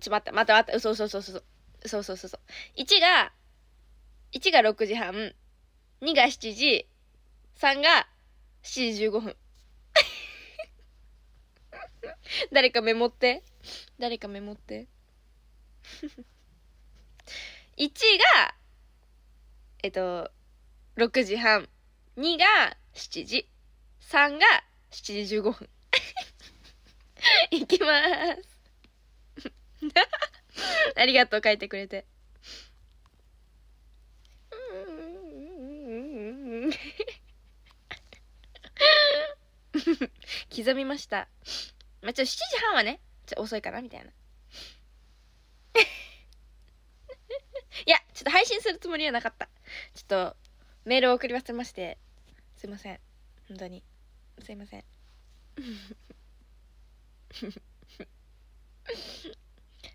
ちょ、っと待って、待って、待って、う嘘嘘嘘嘘。そうそうそうそう。1が、1が6時半、2が7時、3が7時15分。誰かメモって。誰かメモって。1 が、えっと、6時半。2が7時。3が7時15分。いきまーす。ありがとう、書いてくれて。刻みました。まあ、ちょ、7時半はね、ちょ、遅いかなみたいな。いや、ちょっと配信するつもりはなかった。ちょっと、メールを送り忘れまして、すいません。本当に。すいません。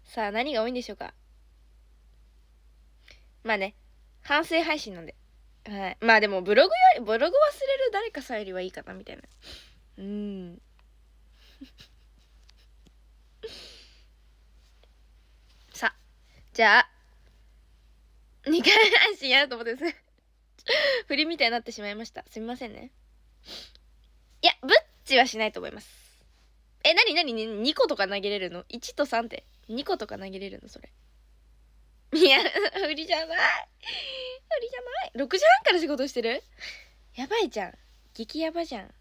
さあ、何が多いんでしょうかまあね、反省配信なんで。はい。まあでも、ブログより、ブログ忘れる誰かさよりはいいかな、みたいな。うん。じゃあ、2回配信やると思ってす 振りみたいになってしまいました。すみませんね。いや、ブッチはしないと思います。え、なになに ?2 個とか投げれるの ?1 と3って。2個とか投げれるのそれ。いや、振りじゃない。振りじゃない。6時半から仕事してるやばいじゃん。激ヤバじゃん。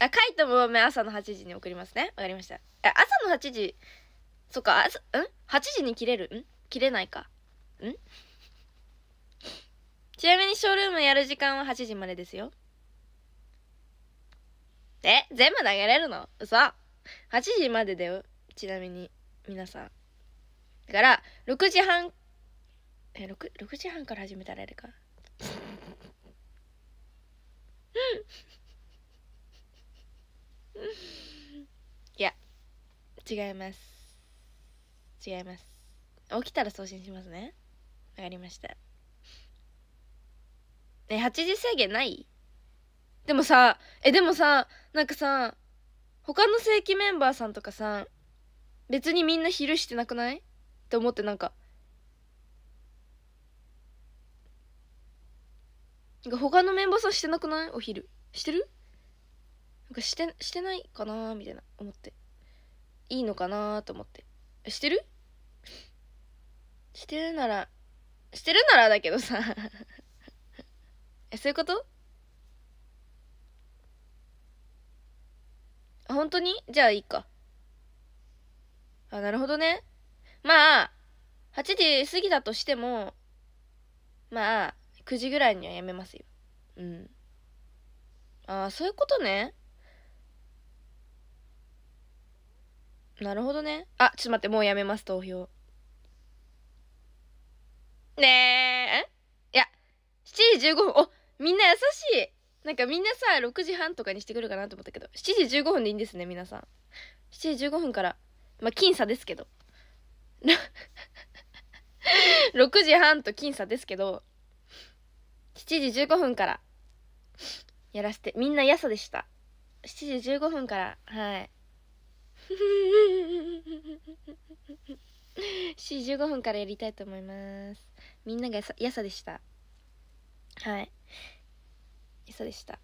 あ、カイトも朝の8時に送りますね。わかりました。あ、朝の8時。そっか、あん ?8 時に切れるん切れないか。んちなみにショールームやる時間は8時までですよ。え全部投げれるの嘘 ?8 時までだよ。ちなみに、皆さん。だから、6時半、え、6、6時半から始めたらあれか。うんいや、違います。違います起きたら送信しますねわかりましたえ8時制限ないでもさえでもさなんかさ他の正規メンバーさんとかさ別にみんな昼してなくないって思ってなんかなんか他のメンバーさんしてなくないお昼してるなんかしてしてないかなみたいな思っていいのかなと思ってしてるしてるなら、してるならだけどさ え、そういうこと本当にじゃあいいか。あ、なるほどね。まあ、8時過ぎたとしても、まあ、9時ぐらいにはやめますよ。うん。ああ、そういうことね。なるほどね。あ、ちょっと待って、もうやめます、投票。ねえ、いや、7時15分、お、みんな優しいなんかみんなさ、6時半とかにしてくるかなと思ったけど、7時15分でいいんですね、皆さん。7時15分から、まあ、僅差ですけど。6 時半と僅差ですけど、7時15分から、やらせて、みんなやさでした。7時15分から、はい。7 時15分からやりたいと思います。みんながやさでしたはいやさでした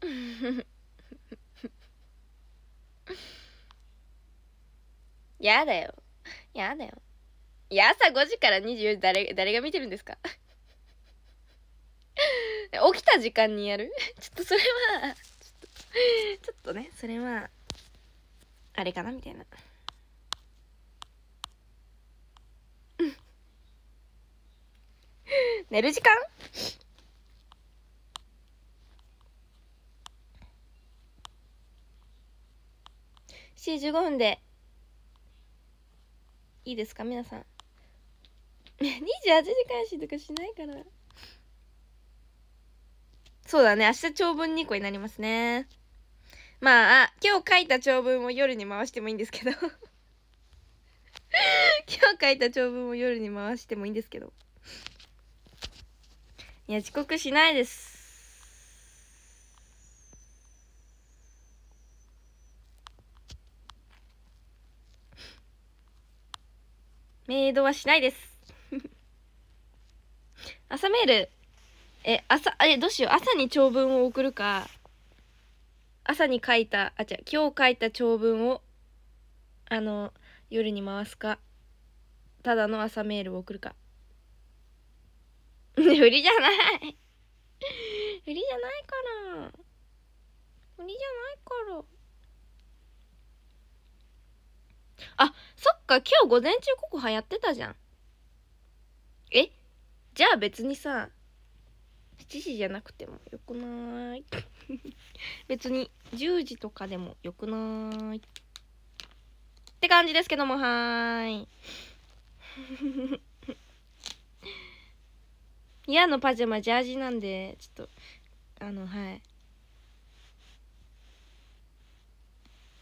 やだよやだよいや朝5時から24時誰誰が見てるんですか 起きた時間にやる ちょっとそれはちょっとちょっとねそれはあれかなみたいな。寝る時間7時15分でいいですか皆さん28 時間しとかしないからそうだね明日長文2個になりますねまあ今日書いた長文を夜に回してもいいんですけど 今日書いた長文を夜に回してもいいんですけどいや、遅刻しないです。メイドはしないです。朝メール。え、朝、え、どうしよう。朝に長文を送るか、朝に書いた、あ、違う、今日書いた長文を、あの、夜に回すか、ただの朝メールを送るか。ね、振りじゃない。振りじゃないから。振りじゃないから。あ、そっか、今日午前中ここはやってたじゃん。えじゃあ別にさ、7時じゃなくてもよくない 別に10時とかでもよくないって感じですけどもはーい嫌アのパジャマジャージなんでちょっとあのはい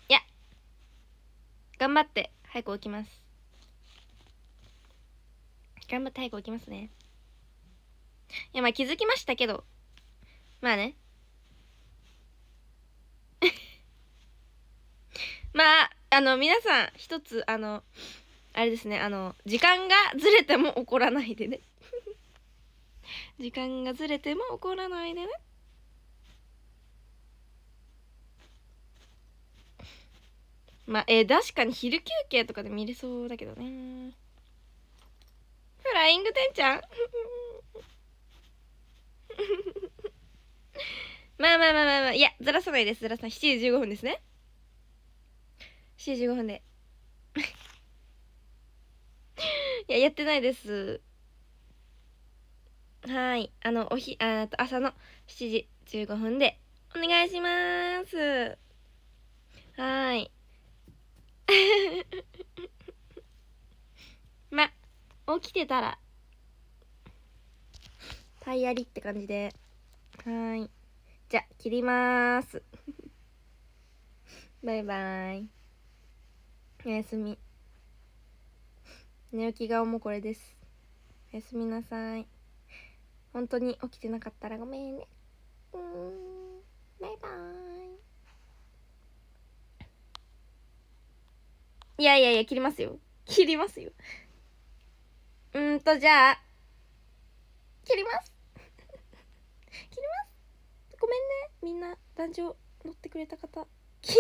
いや頑張って早く起きます頑張って早く起きますねいやまあ気づきましたけどまあね まああの皆さん一つあのあれですねあの時間がずれても怒らないでね時間がずれても怒らないでねまあえー、確かに昼休憩とかで見れそうだけどねフライングてんちゃん まあまあまあまあまあいやずらさないですずらさない7時15分ですね7時15分で いややってないですはい。あの、おひ、あと朝の7時15分でお願いします。はい。ま、起きてたら、タイヤリって感じで。はい。じゃ、切りまーす。バイバーイ。おやすみ。寝起き顔もこれです。おやすみなさい。本当に起きてなかったらごめんねうんバイバイいやいやいや切りますよ切りますようんとじゃあ切ります切りますごめんねみんな壇上乗ってくれた方切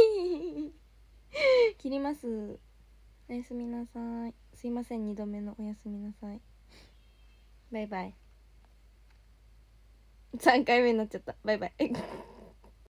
りますおやすみなさいすいません2度目のおやすみなさいバイバイ3回目になっちゃったバイバイ